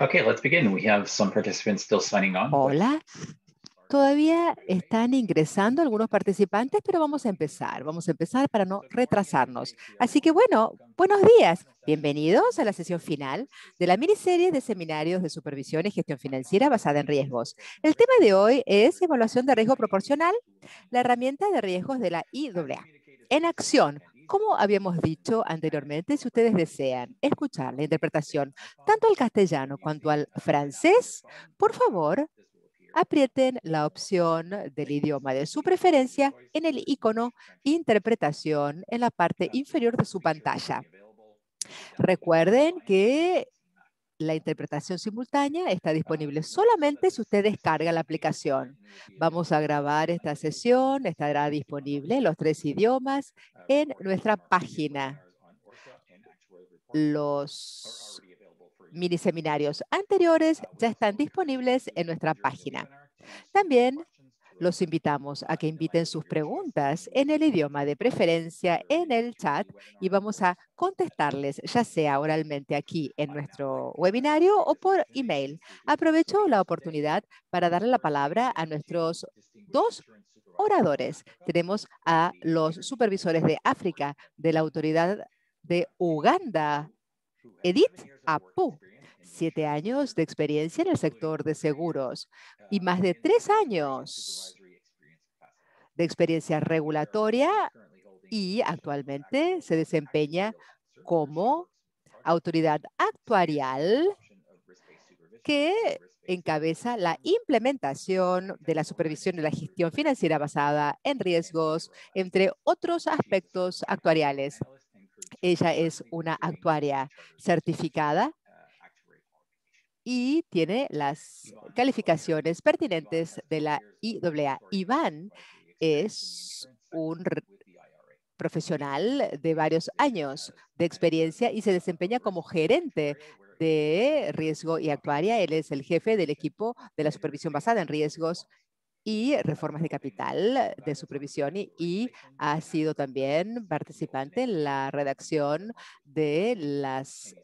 Okay, let's begin. We have some participants still signing on. Hola. Todavía están ingresando algunos participantes, pero vamos a empezar. Vamos a empezar para no retrasarnos. Así que bueno, buenos días. Bienvenidos a la sesión final de la miniserie de seminarios de supervisión y gestión financiera basada en riesgos. El tema de hoy es evaluación de riesgo proporcional, la herramienta de riesgos de la IWA. En acción, como habíamos dicho anteriormente, si ustedes desean escuchar la interpretación tanto al castellano cuanto al francés, por favor, aprieten la opción del idioma de su preferencia en el icono Interpretación en la parte inferior de su pantalla. Recuerden que la interpretación simultánea está ah, disponible solamente si usted descarga la aplicación. Vamos a grabar esta sesión, estará disponible en los tres idiomas ah, en nuestra página. Los mini seminarios anteriores ah, ya están disponibles en nuestra página. También los invitamos a que inviten sus preguntas en el idioma de preferencia en el chat y vamos a contestarles, ya sea oralmente aquí en nuestro webinario o por email. Aprovecho la oportunidad para darle la palabra a nuestros dos oradores. Tenemos a los supervisores de África de la Autoridad de Uganda, Edith Apu, siete años de experiencia en el sector de seguros y más de tres años de experiencia regulatoria y actualmente se desempeña como autoridad actuarial que encabeza la implementación de la supervisión de la gestión financiera basada en riesgos, entre otros aspectos actuariales. Ella es una actuaria certificada y tiene las calificaciones pertinentes de la IAA. Iván es un profesional de varios años de experiencia y se desempeña como gerente de riesgo y actuaria. Él es el jefe del equipo de la supervisión basada en riesgos y reformas de capital de supervisión y, y, ha sido también participante en la redacción de las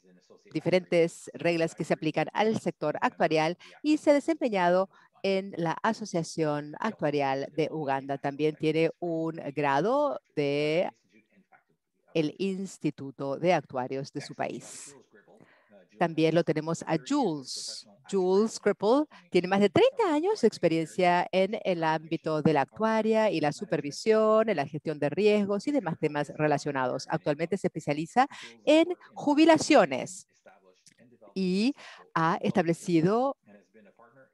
pues, diferentes reglas que se aplican al sector actuarial y se ha desempeñado en la Asociación Actuarial de Uganda. También tiene un grado de el Instituto de Actuarios de su país. Uh, También lo tenemos a Jules Jules Cripple tiene más de 30 años de experiencia en el ámbito de la actuaria y la supervisión, en la gestión de riesgos y demás temas relacionados. Actualmente se especializa en jubilaciones y ha establecido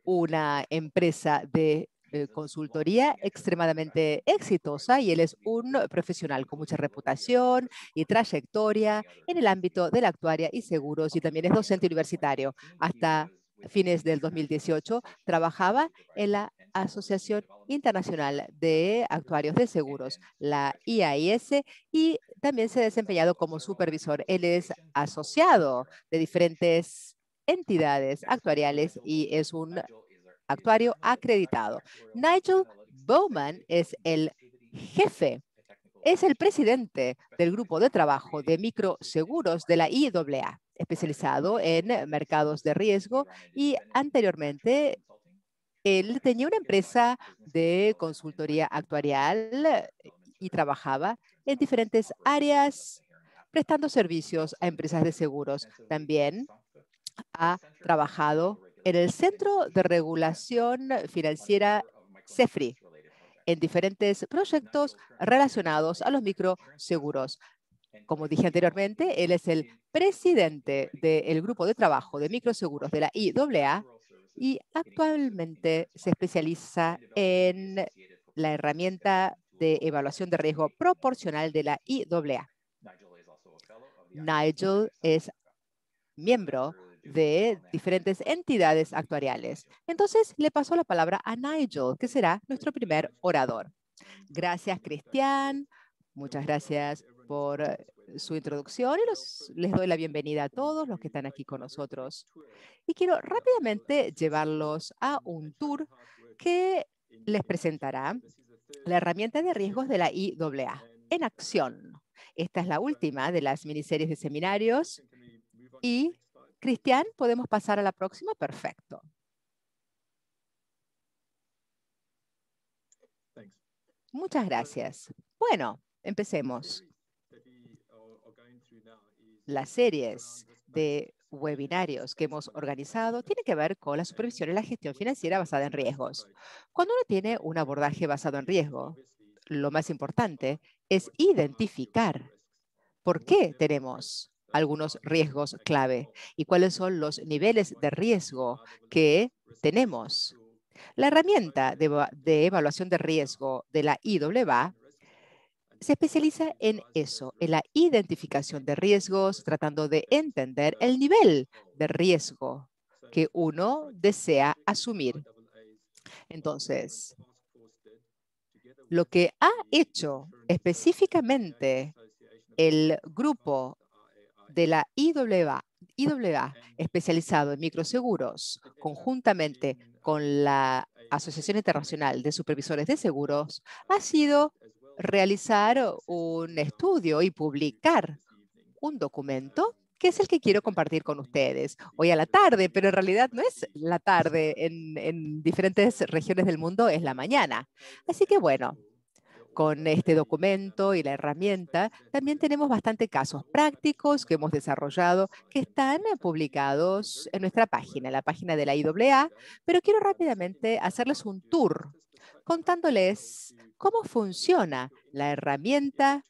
una empresa de eh, consultoría extremadamente exitosa y él es un profesional con mucha reputación y trayectoria en el ámbito de la actuaria y seguros y también es docente universitario. Hasta fines del 2018, trabajaba en la Asociación Internacional de Actuarios de Seguros, la IAS, y también se ha desempeñado como supervisor. Él es asociado de diferentes entidades actuariales y es un actuario acreditado. Nigel Bowman es el jefe es el presidente del grupo de trabajo de microseguros de la IAA especializado en eh, mercados de riesgo y anteriormente él tenía una empresa de consultoría actuarial y trabajaba en diferentes áreas prestando servicios a empresas de seguros. También ha trabajado en el Centro de Regulación Financiera CEFRI en diferentes proyectos relacionados a los microseguros. Como dije anteriormente, él es el presidente del grupo de trabajo de microseguros de la IAA y actualmente se especializa en la herramienta de evaluación de riesgo proporcional de la IAA. Nigel es miembro de diferentes entidades actuariales. Entonces, le paso la palabra a Nigel, que será nuestro primer orador. Gracias, Cristian. Muchas gracias por eh, su introducción y les doy la bienvenida a todos los que están aquí con nosotros. Y quiero rápidamente llevarlos a un tour que les presentará la herramienta de riesgos de la IAA en acción. Esta es la última de las miniseries de seminarios. Y, Cristian, ¿podemos pasar a la próxima? Perfecto. Muchas gracias. Bueno, empecemos las series de webinarios que hemos organizado tienen que ver con la supervisión y la gestión financiera basada en riesgos. Cuando uno tiene un abordaje basado en riesgo, lo más importante es identificar por qué tenemos algunos riesgos clave y cuáles son los niveles de riesgo que tenemos. La herramienta de, evaluación de riesgo de la IWA se especializa en eso, en la identificación de riesgos, tratando de entender el nivel de riesgo que uno desea asumir. Entonces, lo que ha hecho específicamente el grupo de la IWA, IWA especializado en microseguros, conjuntamente con la Asociación Internacional de Supervisores de Seguros, ha sido realizar un estudio y publicar un documento que es el que quiero compartir con ustedes hoy a la tarde, pero en realidad no es la tarde en, diferentes regiones del mundo, es la mañana. Así que bueno, con este documento y la herramienta, también tenemos bastante casos prácticos que hemos desarrollado que están publicados en nuestra página, en la página de la IAA, pero quiero rápidamente hacerles un tour contándoles cómo funciona la herramienta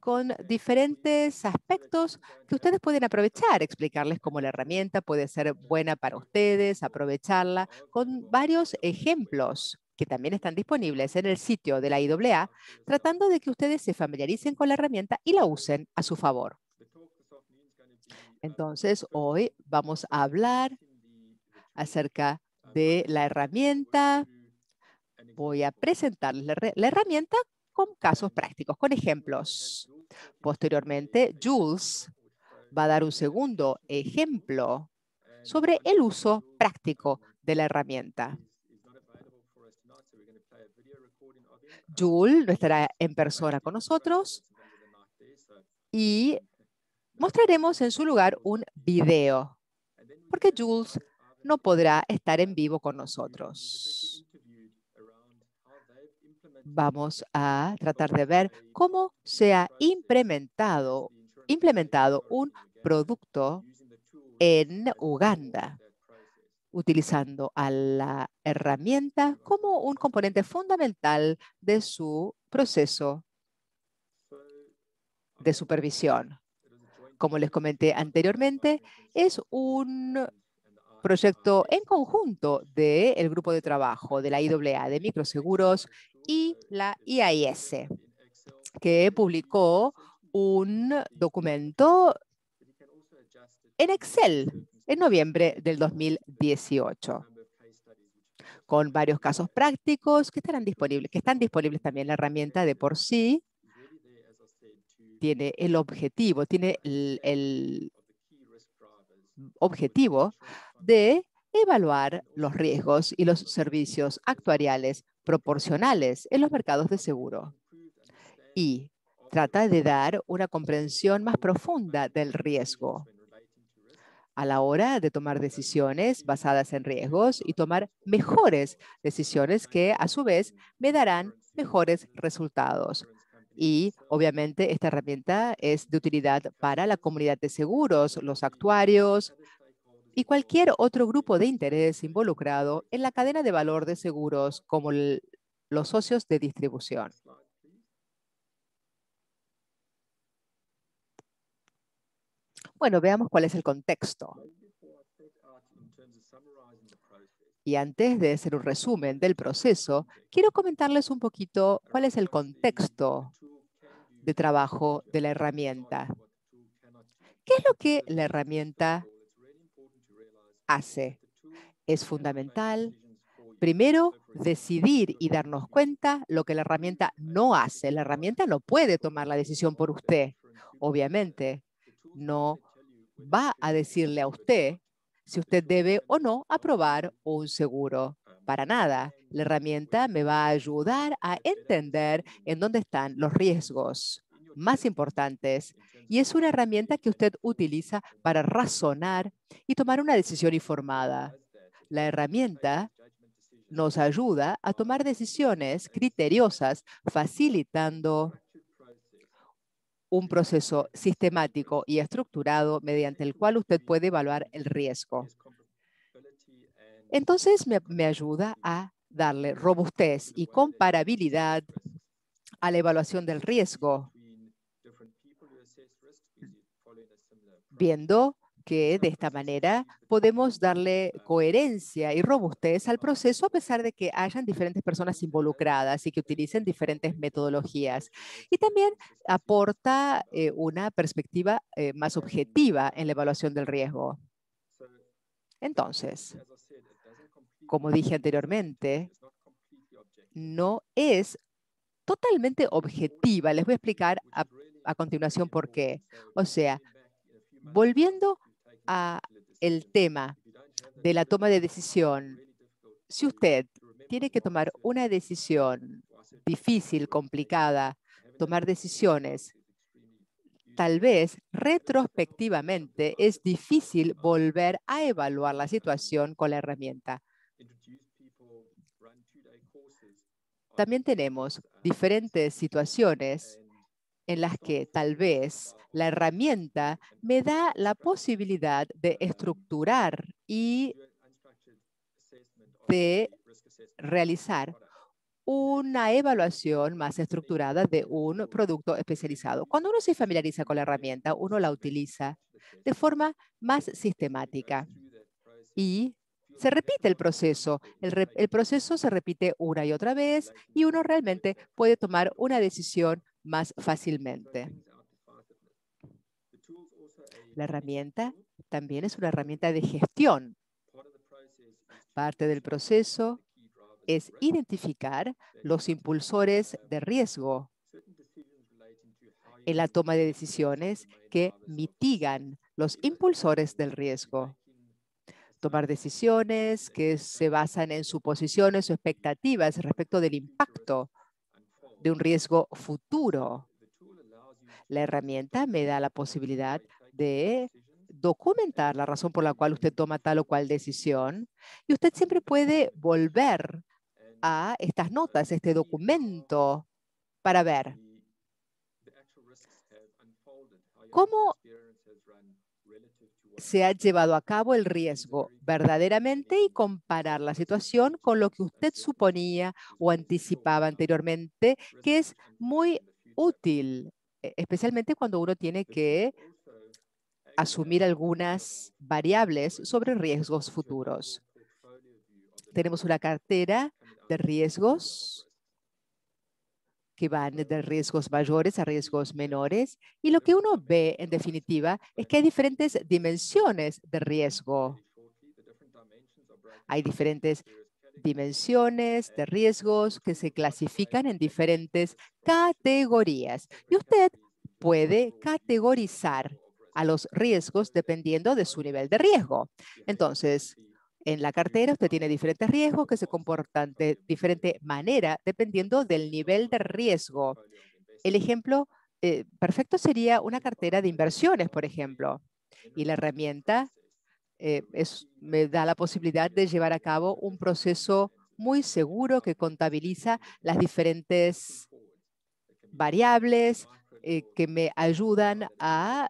con diferentes aspectos que ustedes pueden aprovechar, explicarles cómo la herramienta puede ser buena para ustedes, aprovecharla, con varios ejemplos que también están disponibles en el sitio de la IAA, tratando de que ustedes se familiaricen con la herramienta y la usen a su favor. Entonces, hoy vamos a hablar acerca de la herramienta voy a presentarles la, herramienta con casos prácticos, con ejemplos. Posteriormente, Jules va a dar un segundo ejemplo sobre el uso práctico de la herramienta. Jules no estará en persona con nosotros y mostraremos en su lugar un video, porque Jules no podrá estar en vivo con nosotros vamos a tratar de ver cómo se ha implementado, implementado un producto en Uganda utilizando a la herramienta como un componente fundamental de su proceso de supervisión. Como les comenté anteriormente, es un proyecto en conjunto del grupo de trabajo de la IAA de microseguros y la IAS, que publicó un documento en Excel en noviembre del 2018 con varios casos prácticos que estarán disponibles, que están disponibles también. La herramienta de por sí tiene el objetivo, tiene el objetivo de evaluar los riesgos y los servicios actuariales proporcionales en los mercados de seguro y trata de dar una comprensión más profunda del riesgo a la hora de tomar decisiones basadas en riesgos y tomar mejores decisiones que a su vez me darán mejores resultados. Y obviamente esta herramienta es de utilidad para la comunidad de seguros, los actuarios y cualquier otro grupo de interés involucrado en la cadena de valor de seguros como los socios de distribución. Bueno, veamos cuál es el contexto. Y antes de hacer un resumen del proceso, quiero comentarles un poquito cuál es el contexto de trabajo de la herramienta. ¿Qué es lo que la herramienta hace? Es fundamental, primero, decidir y darnos cuenta lo que la herramienta no hace. La herramienta no puede tomar la decisión por usted. Obviamente, no va a decirle a usted si usted debe o no aprobar un seguro. Para nada. La herramienta me va a ayudar a entender en dónde están los riesgos más importantes y es una herramienta que usted utiliza para razonar y tomar una decisión informada. La herramienta nos ayuda a tomar decisiones criteriosas, facilitando un proceso sistemático y estructurado mediante el cual usted puede evaluar el riesgo. Entonces me, ayuda a darle robustez y comparabilidad a la evaluación del riesgo, viendo que de esta manera podemos darle coherencia y robustez al proceso a pesar de que hayan diferentes personas involucradas y que utilicen diferentes metodologías. Y también aporta eh, una perspectiva eh, más objetiva en la evaluación del riesgo. Entonces, como dije anteriormente, no es totalmente objetiva. Les voy a explicar a, a continuación por qué. O sea, volviendo a el tema de la toma de decisión. Si usted tiene que tomar una decisión difícil, complicada, tomar decisiones, tal vez retrospectivamente es difícil volver a evaluar la situación con la herramienta. También tenemos diferentes situaciones en las que tal vez la herramienta me da la posibilidad de estructurar y de realizar una evaluación más estructurada de un producto especializado. Cuando uno se familiariza con la herramienta, uno la utiliza de forma más sistemática y se repite el proceso. El, proceso se repite una y otra vez y uno realmente puede tomar una decisión más fácilmente. La herramienta también es una herramienta de gestión. Parte del proceso es identificar los impulsores de riesgo en la toma de decisiones que mitigan los impulsores del riesgo. Tomar decisiones que se basan en suposiciones o expectativas respecto del impacto de un riesgo futuro. La herramienta me da la posibilidad de documentar la razón por la cual usted toma tal o cual decisión y usted siempre puede volver a estas notas, este documento, para ver cómo se ha llevado a cabo el riesgo verdaderamente y comparar la situación con lo que usted suponía o anticipaba anteriormente, que es muy útil, e-, especialmente cuando uno tiene que asumir algunas variables sobre riesgos futuros. Tenemos una cartera de riesgos que van de riesgos mayores a riesgos menores. Y lo que uno ve, en definitiva, es que hay diferentes dimensiones de riesgo. Hay diferentes dimensiones de riesgos que se clasifican en diferentes categorías. Y usted puede categorizar a los riesgos dependiendo de su nivel de riesgo. Entonces, en la cartera usted tiene diferentes riesgos que se comportan de diferente manera dependiendo del nivel de riesgo. El ejemplo eh, perfecto sería una cartera de inversiones, por ejemplo. Y la herramienta eh, me da la posibilidad de llevar a cabo un proceso muy seguro que contabiliza las diferentes variables eh, que me ayudan a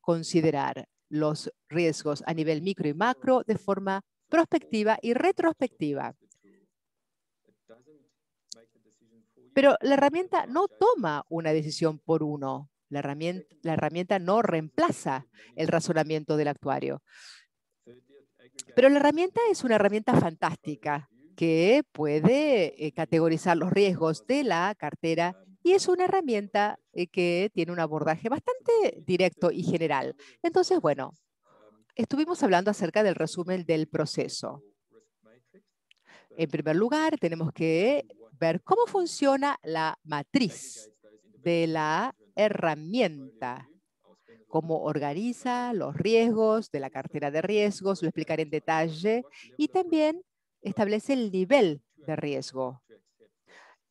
considerar los riesgos a nivel micro y macro de forma prospectiva y retrospectiva. Pero la herramienta no toma una decisión por uno. La herramienta, no reemplaza el razonamiento del actuario. Pero la herramienta es una herramienta fantástica que puede eh, categorizar los riesgos de la cartera y es una herramienta eh, que tiene un abordaje bastante directo y general. Entonces, bueno, estuvimos hablando acerca del resumen del proceso. En primer lugar, tenemos que ver cómo funciona la matriz de la herramienta, cómo organiza los riesgos de la cartera de riesgos, lo explicaré en detalle, y también establece el nivel de riesgo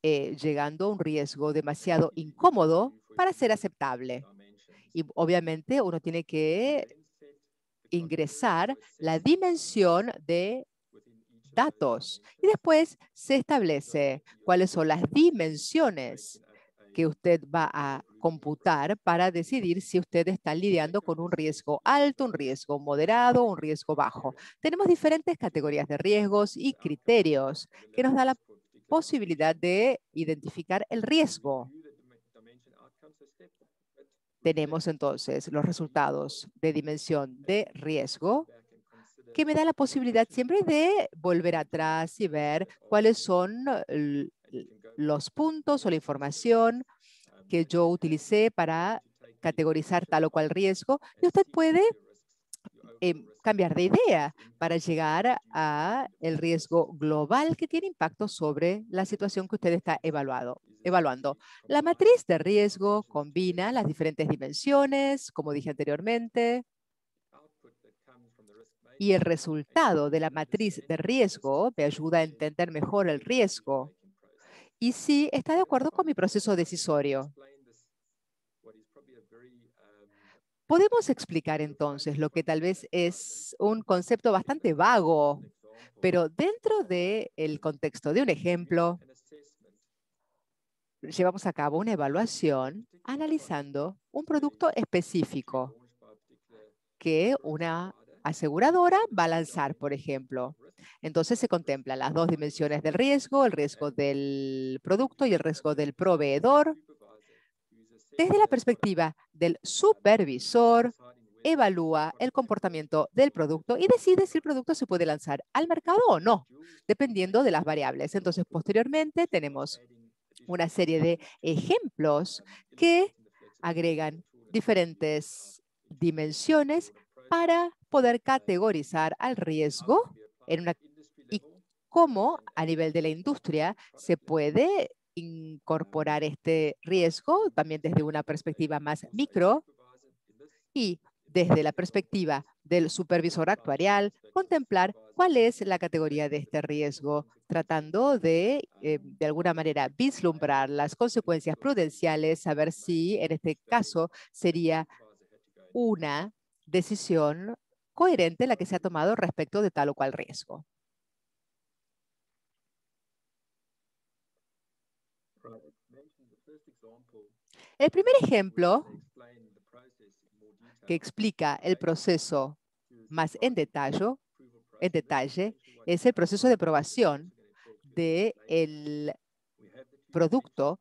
eh, llegando a un riesgo demasiado incómodo para ser aceptable. Y obviamente uno tiene que ingresar la dimensión de datos y después se establece cuáles son las dimensiones que usted va a computar para decidir si usted está lidiando con un riesgo alto, un riesgo moderado, un riesgo bajo. Tenemos diferentes categorías de riesgos y criterios que nos da la posibilidad de identificar el riesgo. Tenemos entonces los resultados de dimensión de riesgo que me da la posibilidad siempre de volver atrás y ver cuáles son los puntos o la información que yo utilicé para categorizar tal o cual riesgo. Y usted puede em, cambiar de idea para llegar a el riesgo global que tiene impacto sobre la situación que usted está evaluado, evaluando. La matriz de riesgo combina las diferentes dimensiones, como dije anteriormente, y el resultado de la matriz de riesgo me ayuda a entender mejor el riesgo y si está de acuerdo con mi proceso decisorio. Podemos explicar entonces lo que tal vez es un concepto bastante vago, pero dentro del el contexto de un ejemplo, llevamos a cabo una evaluación analizando un producto específico que una aseguradora va a lanzar, por ejemplo. Entonces se contemplan las dos dimensiones del riesgo, el riesgo del producto y el riesgo del proveedor. Desde la perspectiva del supervisor, evalúa el comportamiento del producto y decide si el producto se puede lanzar al mercado o no, dependiendo de las variables. Entonces, posteriormente tenemos una serie de ejemplos que agregan diferentes dimensiones para poder categorizar al riesgo en una, y cómo a nivel de la industria se puede incorporar este riesgo también desde una perspectiva más micro y desde la perspectiva del supervisor actuarial, contemplar cuál es la categoría de este riesgo, tratando de, eh, de alguna manera, vislumbrar las consecuencias prudenciales, saber si en este caso sería una decisión coherente la que se ha tomado respecto de tal o cual riesgo. El primer ejemplo que explica el proceso más en detalle, es el proceso de aprobación del producto.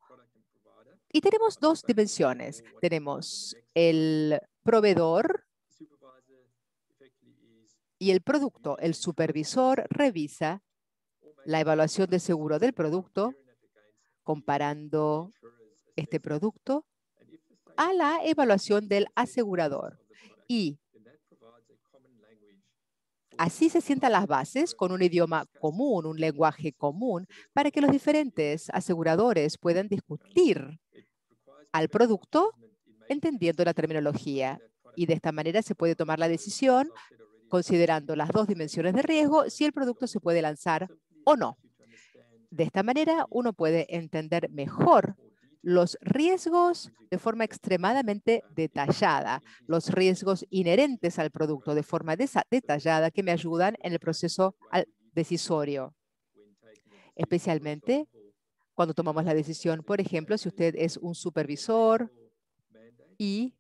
Y tenemos dos dimensiones. Tenemos el proveedor y el producto. El supervisor revisa la evaluación de seguro del producto comparando este producto a la evaluación del asegurador. Y Así se sientan las bases con un idioma común, un lenguaje común, para que los diferentes aseguradores puedan discutir al producto entendiendo la terminología. Y de esta manera se puede tomar la decisión considerando las dos dimensiones de riesgo si el producto se puede lanzar o no. De esta manera uno puede entender mejor los riesgos de forma extremadamente detallada, los riesgos inherentes al producto de forma detallada que me ayudan en el proceso decisorio, especialmente cuando tomamos la decisión, por ejemplo, si usted es un supervisor y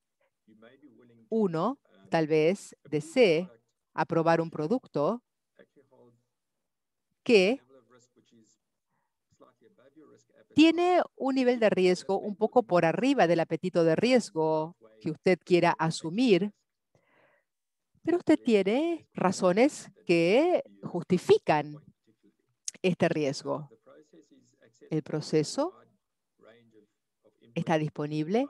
uno tal vez desee aprobar un producto que tiene un nivel de riesgo un poco por arriba del apetito de riesgo que usted quiera asumir, pero usted tiene razones que justifican este riesgo. El proceso está disponible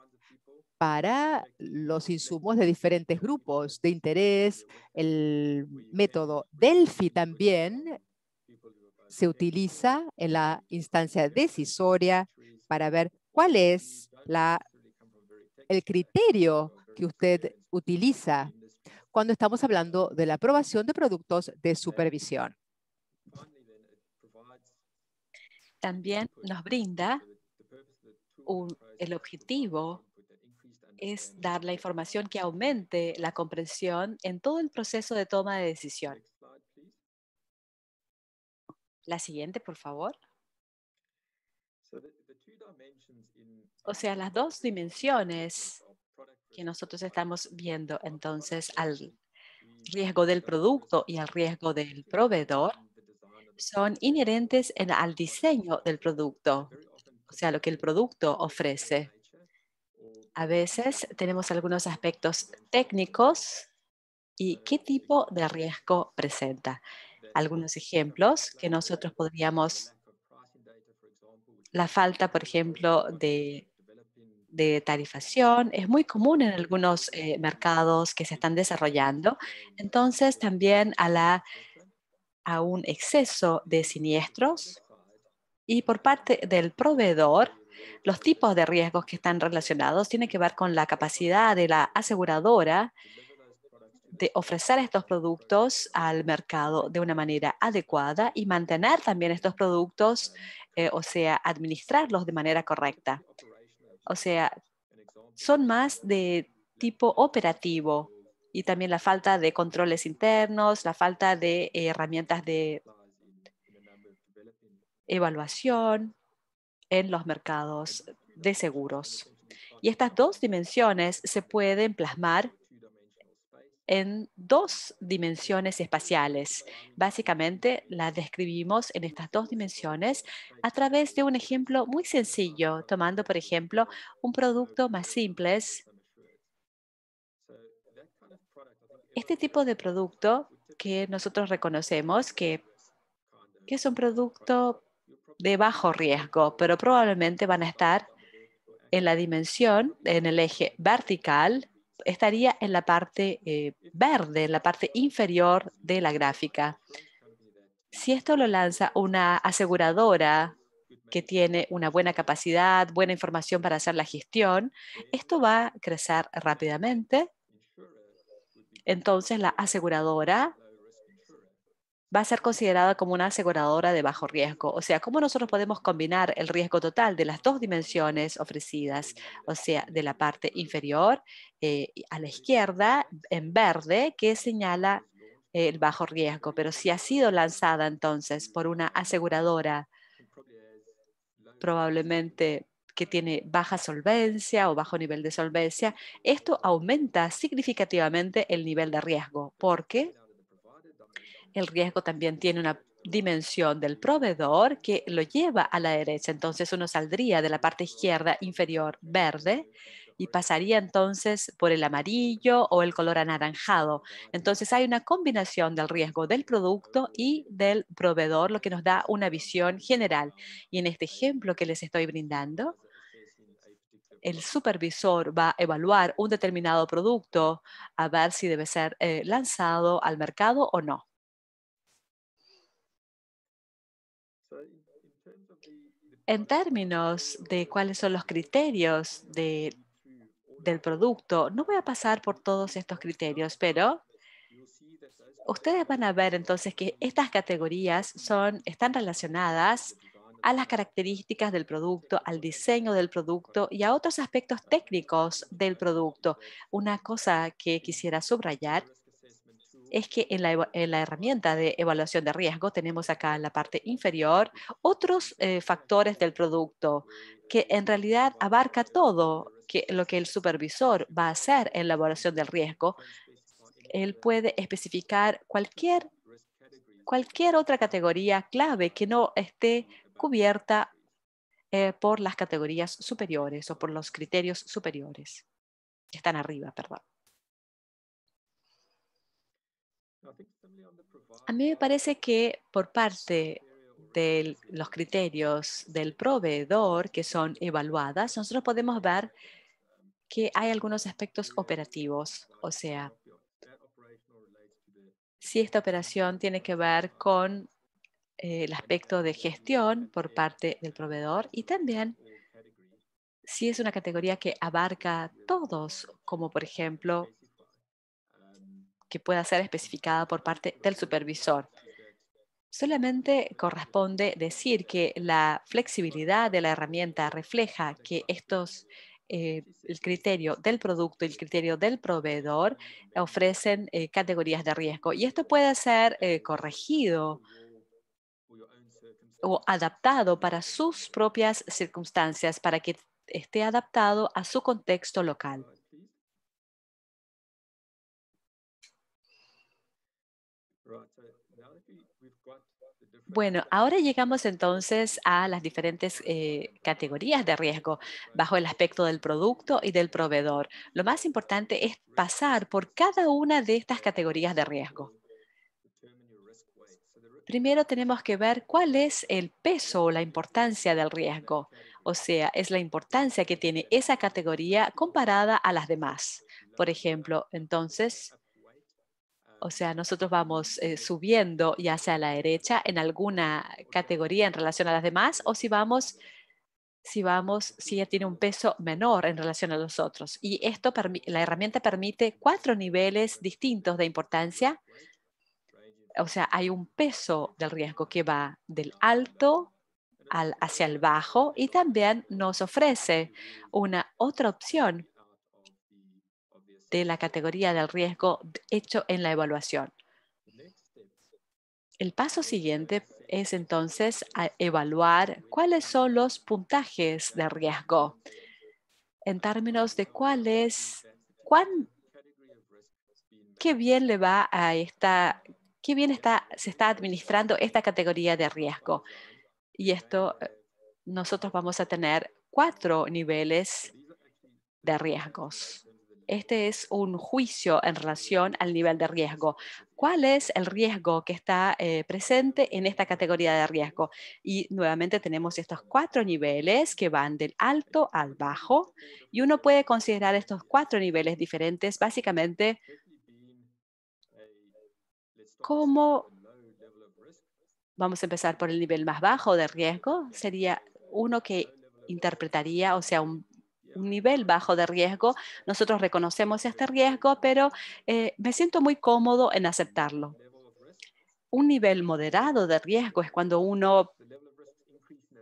para los insumos de diferentes grupos de interés, el método Delphi también se utiliza en la instancia decisoria para ver cuál es la, el criterio que usted utiliza cuando estamos hablando de la aprobación de productos de supervisión. También nos brinda el objetivo es dar la información que aumente la comprensión en todo el proceso de toma de decisión. La siguiente, por favor. O sea, las dos dimensiones que nosotros estamos viendo entonces al riesgo del producto y al riesgo del proveedor son inherentes al diseño del producto, o sea, lo que el producto ofrece. A veces tenemos algunos aspectos técnicos y qué tipo de riesgo presenta algunos ejemplos que nosotros podríamos, la falta, por ejemplo, de, tarifación es muy común en algunos eh, mercados que se están desarrollando. Entonces, también a, la, a un exceso de siniestros y por parte del proveedor, los tipos de riesgos que están relacionados tienen que ver con la capacidad de la aseguradora de ofrecer estos productos al mercado de una manera adecuada y mantener también estos productos, eh, o sea, administrarlos de manera correcta. O sea, son más de tipo operativo y también la falta de controles internos, la falta de herramientas de evaluación en los mercados de seguros. Y estas dos dimensiones se pueden plasmar en dos dimensiones espaciales. Básicamente, las describimos en estas dos dimensiones a través de un ejemplo muy sencillo, tomando, por ejemplo, un producto más simple. Este tipo de producto que nosotros reconocemos que, que es un producto de bajo riesgo, pero probablemente van a estar en la dimensión, en el eje vertical estaría en la parte eh, verde, en la parte inferior de la gráfica. Si esto lo lanza una aseguradora que tiene una buena capacidad, buena información para hacer la gestión, esto va a crecer rápidamente. Entonces la aseguradora va a ser considerada como una aseguradora de bajo riesgo. O sea, ¿cómo nosotros podemos combinar el riesgo total de las dos dimensiones ofrecidas? O sea, de la parte inferior eh, a la izquierda, en verde, que señala el bajo riesgo. Pero si ha sido lanzada entonces por una aseguradora, probablemente que tiene baja solvencia o bajo nivel de solvencia, esto aumenta significativamente el nivel de riesgo, porque el riesgo también tiene una dimensión del proveedor que lo lleva a la derecha. Entonces uno saldría de la parte izquierda inferior verde y pasaría entonces por el amarillo o el color anaranjado. Entonces hay una combinación del riesgo del producto y del proveedor, lo que nos da una visión general. Y en este ejemplo que les estoy brindando, el supervisor va a evaluar un determinado producto a ver si debe ser eh, lanzado al mercado o no. en términos de cuáles son los criterios del producto. No voy a pasar por todos estos criterios, pero ustedes van a ver entonces que estas categorías están relacionadas a las características del producto, al diseño del producto y a otros aspectos técnicos del producto. Una cosa que quisiera subrayar es que en la, herramienta de evaluación de riesgo tenemos acá en la parte inferior otros eh, factores del producto que en realidad abarca todo lo que el supervisor va a hacer en la evaluación del riesgo. Él puede especificar cualquier, cualquier otra categoría clave que no esté cubierta eh, por las categorías superiores o por los criterios superiores que están arriba, perdón. A mí me parece que por parte de los criterios del proveedor que son evaluadas, nosotros podemos ver que hay algunos aspectos operativos, o sea, si esta operación tiene que ver con eh, el aspecto de gestión por parte del proveedor y también si es una categoría que abarca todos, como por ejemplo que pueda ser especificada por parte del supervisor. Solamente corresponde decir que la flexibilidad de la herramienta refleja que estos eh, el criterio del producto y el criterio del proveedor ofrecen eh, categorías de riesgo. Y esto puede ser eh, corregido o adaptado para sus propias circunstancias, para que esté adaptado a su contexto local. Bueno, ahora llegamos entonces a las diferentes eh, categorías de riesgo bajo el aspecto del producto y del proveedor. Lo más importante es pasar por cada una de estas categorías de riesgo. Primero tenemos que ver cuál es el peso o la importancia del riesgo. O sea, es la importancia que tiene esa categoría comparada a las demás. Por ejemplo, entonces, o sea, nosotros vamos eh, subiendo ya sea la derecha en alguna categoría en relación a las demás o si vamos si vamos, si ya tiene un peso menor en relación a los otros. Y esto, la herramienta permite cuatro niveles distintos de importancia. O sea, hay un peso del riesgo que va del alto al, hacia el bajo y también nos ofrece una otra opción de la categoría del riesgo hecho en la evaluación. El paso siguiente es entonces evaluar cuáles son los puntajes de riesgo en términos de cuál es, cuán, qué bien le va a esta, qué bien está, se está administrando esta categoría de riesgo. Y esto, eh, nosotros vamos a tener cuatro niveles de riesgos. Este es un juicio en relación al nivel de riesgo. ¿Cuál es el riesgo que está eh, presente en esta categoría de riesgo? Y nuevamente tenemos estos cuatro niveles que van del alto al bajo y uno puede considerar estos cuatro niveles diferentes básicamente como vamos a empezar por el nivel más bajo de riesgo, sería uno que interpretaría, o sea, un un nivel bajo de riesgo. Nosotros reconocemos este riesgo, pero eh, me siento muy cómodo en aceptarlo. Un nivel moderado de riesgo es cuando uno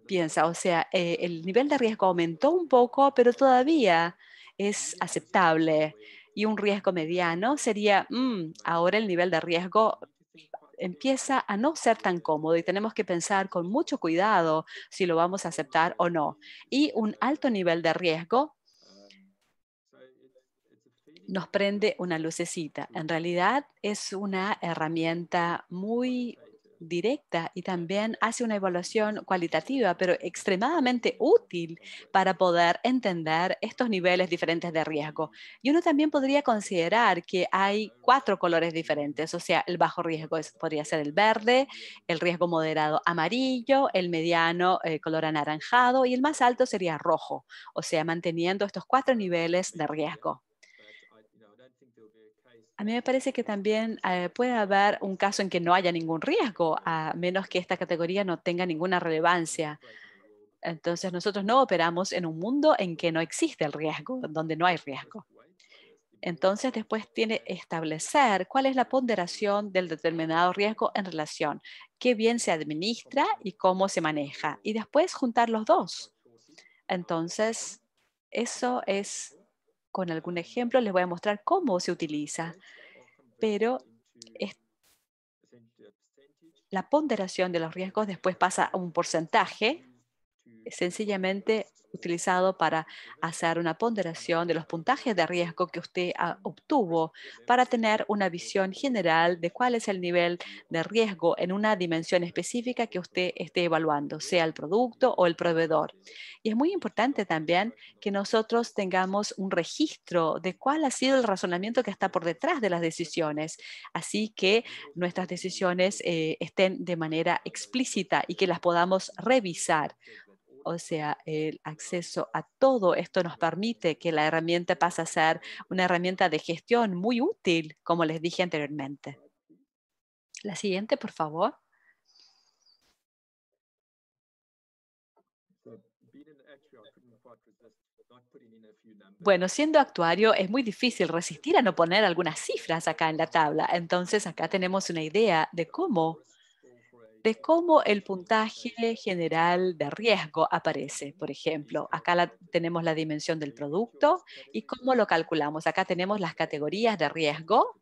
piensa, o sea, eh, el nivel de riesgo aumentó un poco, pero todavía es aceptable. Y un riesgo mediano sería, mm, ahora el nivel de riesgo empieza a no ser tan cómodo y tenemos que pensar con mucho cuidado si lo vamos a aceptar o no. Y un alto nivel de riesgo nos prende una lucecita. En realidad es una herramienta muy directa y también hace una evaluación cualitativa, pero extremadamente útil para poder entender estos niveles diferentes de riesgo. Y uno también podría considerar que hay cuatro colores diferentes, o sea, el bajo riesgo podría ser el verde, el riesgo moderado amarillo, el mediano eh, color anaranjado y el más alto sería rojo, o sea, manteniendo estos cuatro niveles de riesgo. A mí me parece que también eh, puede haber un caso en que no haya ningún riesgo, a menos que esta categoría no tenga ninguna relevancia. Entonces nosotros no operamos en un mundo en que no existe el riesgo, donde no hay riesgo. Entonces después tiene establecer cuál es la ponderación del determinado riesgo en relación, qué bien se administra y cómo se maneja, y después juntar los dos. Entonces eso es con algún ejemplo les voy a mostrar cómo se utiliza, pero la ponderación de los riesgos después pasa a un porcentaje sencillamente utilizado para hacer una ponderación de los puntajes de riesgo que usted ah, obtuvo para tener una visión general de cuál es el nivel de riesgo en una dimensión específica que usted esté evaluando, sea el producto o el proveedor. Y es muy importante también que nosotros tengamos un registro de cuál ha sido el razonamiento que está por detrás de las decisiones, así que nuestras decisiones eh, estén de manera explícita y que las podamos revisar o sea, el acceso a todo. Esto nos permite que la herramienta pase a ser una herramienta de gestión muy útil, como les dije anteriormente. La siguiente, por favor. Bueno, siendo actuario es muy difícil resistir a no poner algunas cifras acá en la tabla. Entonces acá tenemos una idea de cómo de cómo el puntaje general de riesgo aparece. Por ejemplo, acá tenemos la dimensión del producto y cómo lo calculamos. Acá tenemos las categorías de riesgo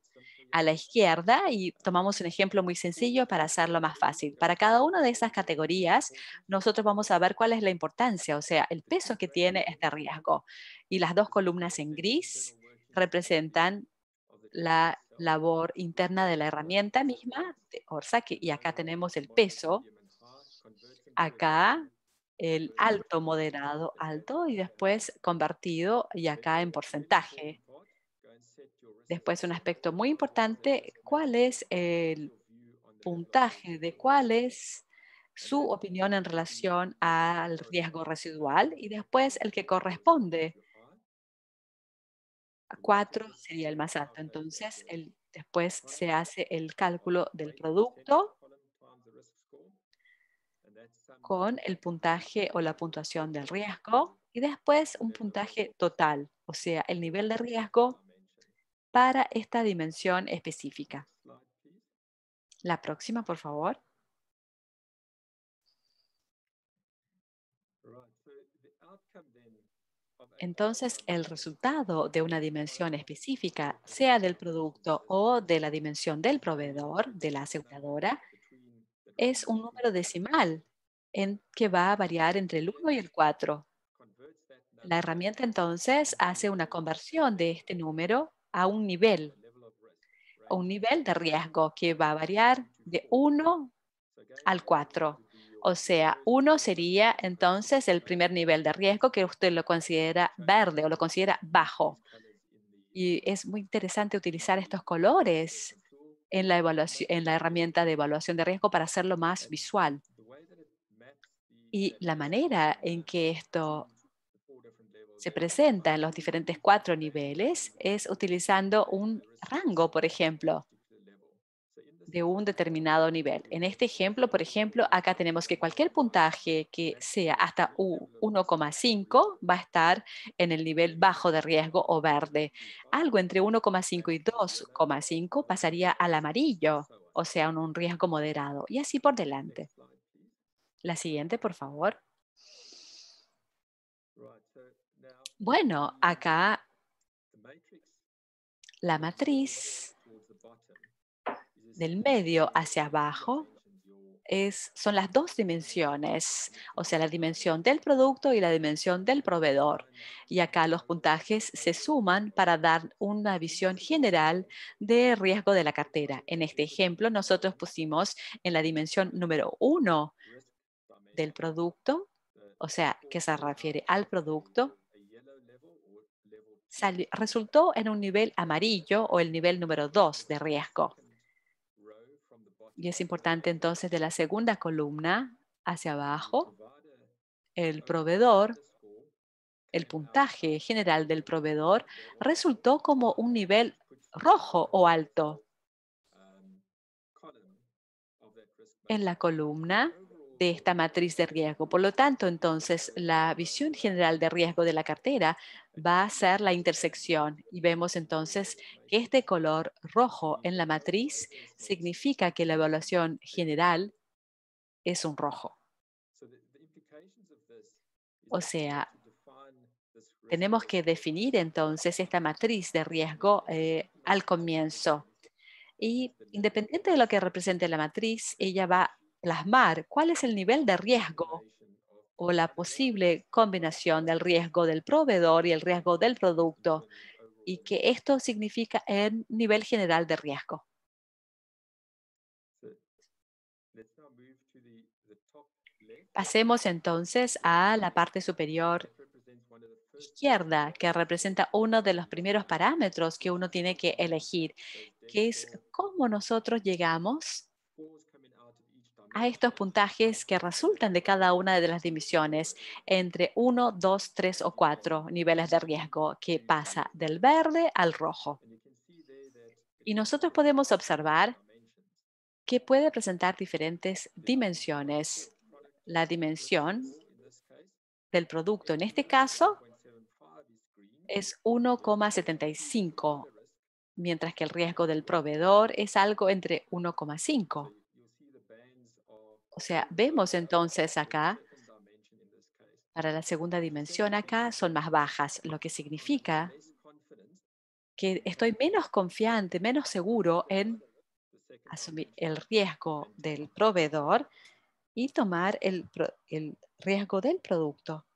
a la izquierda y tomamos un ejemplo muy sencillo para hacerlo más fácil. Para cada una de esas categorías, nosotros vamos a ver cuál es la importancia, o sea, el peso que tiene este riesgo. Y las dos columnas en gris representan la labor interna de la herramienta misma de Y acá tenemos el peso, acá el alto, moderado, alto, y después convertido, y acá en porcentaje. Después un aspecto muy importante, ¿cuál es el puntaje de cuál es su opinión en relación al riesgo residual? Y después el que corresponde 4 sería el más alto. Entonces, el, después se hace el cálculo del producto con el puntaje o la puntuación del riesgo y después un puntaje total, o sea, el nivel de riesgo para esta dimensión específica. La próxima, por favor. Entonces, el resultado de una dimensión específica, sea del producto o de la dimensión del proveedor, de la aseguradora, es un número decimal en que va a variar entre el 1 y el 4. La herramienta entonces hace una conversión de este número a un nivel, un nivel de riesgo que va a variar de 1 al 4. O sea, uno sería entonces el primer nivel de riesgo que usted lo considera verde o lo considera bajo. Y es muy interesante utilizar estos colores en la, en la herramienta de evaluación de riesgo para hacerlo más visual. Y la manera en que esto se presenta en los diferentes cuatro niveles es utilizando un rango, por ejemplo de un determinado nivel. En este ejemplo, por ejemplo, acá tenemos que cualquier puntaje que sea hasta 1,5 va a estar en el nivel bajo de riesgo o verde. Algo entre 1,5 y 2,5 pasaría al amarillo, o sea, un riesgo moderado. Y así por delante. La siguiente, por favor. Bueno, acá la matriz del medio hacia abajo es, son las dos dimensiones, o sea, la dimensión del producto y la dimensión del proveedor. Y acá los puntajes se suman para dar una visión general de riesgo de la cartera. En este ejemplo, nosotros pusimos en la dimensión número uno del producto, o sea, que se refiere al producto, resultó en un nivel amarillo o el nivel número dos de riesgo. Y es importante entonces de la segunda columna hacia abajo, el proveedor, el puntaje general del proveedor resultó como un nivel rojo o alto. En la columna de esta matriz de riesgo. Por lo tanto, entonces, la visión general de riesgo de la cartera va a ser la intersección y vemos entonces que este color rojo en la matriz significa que la evaluación general es un rojo. O sea, tenemos que definir entonces esta matriz de riesgo eh, al comienzo. Y independiente de lo que represente la matriz, ella va plasmar cuál es el nivel de riesgo o la posible combinación del riesgo del proveedor y el riesgo del producto y que esto significa el nivel general de riesgo. Pasemos entonces a la parte superior izquierda, que representa uno de los primeros parámetros que uno tiene que elegir, que es cómo nosotros llegamos a estos puntajes que resultan de cada una de las dimensiones entre 1, 2, 3 o 4 niveles de riesgo que pasa del verde al rojo. Y nosotros podemos observar que puede presentar diferentes dimensiones. La dimensión del producto en este caso es 1,75, mientras que el riesgo del proveedor es algo entre 1,5 o sea, vemos entonces acá, para la segunda dimensión acá, son más bajas, lo que significa que estoy menos confiante, menos seguro en asumir el riesgo del proveedor y tomar el, el riesgo del producto.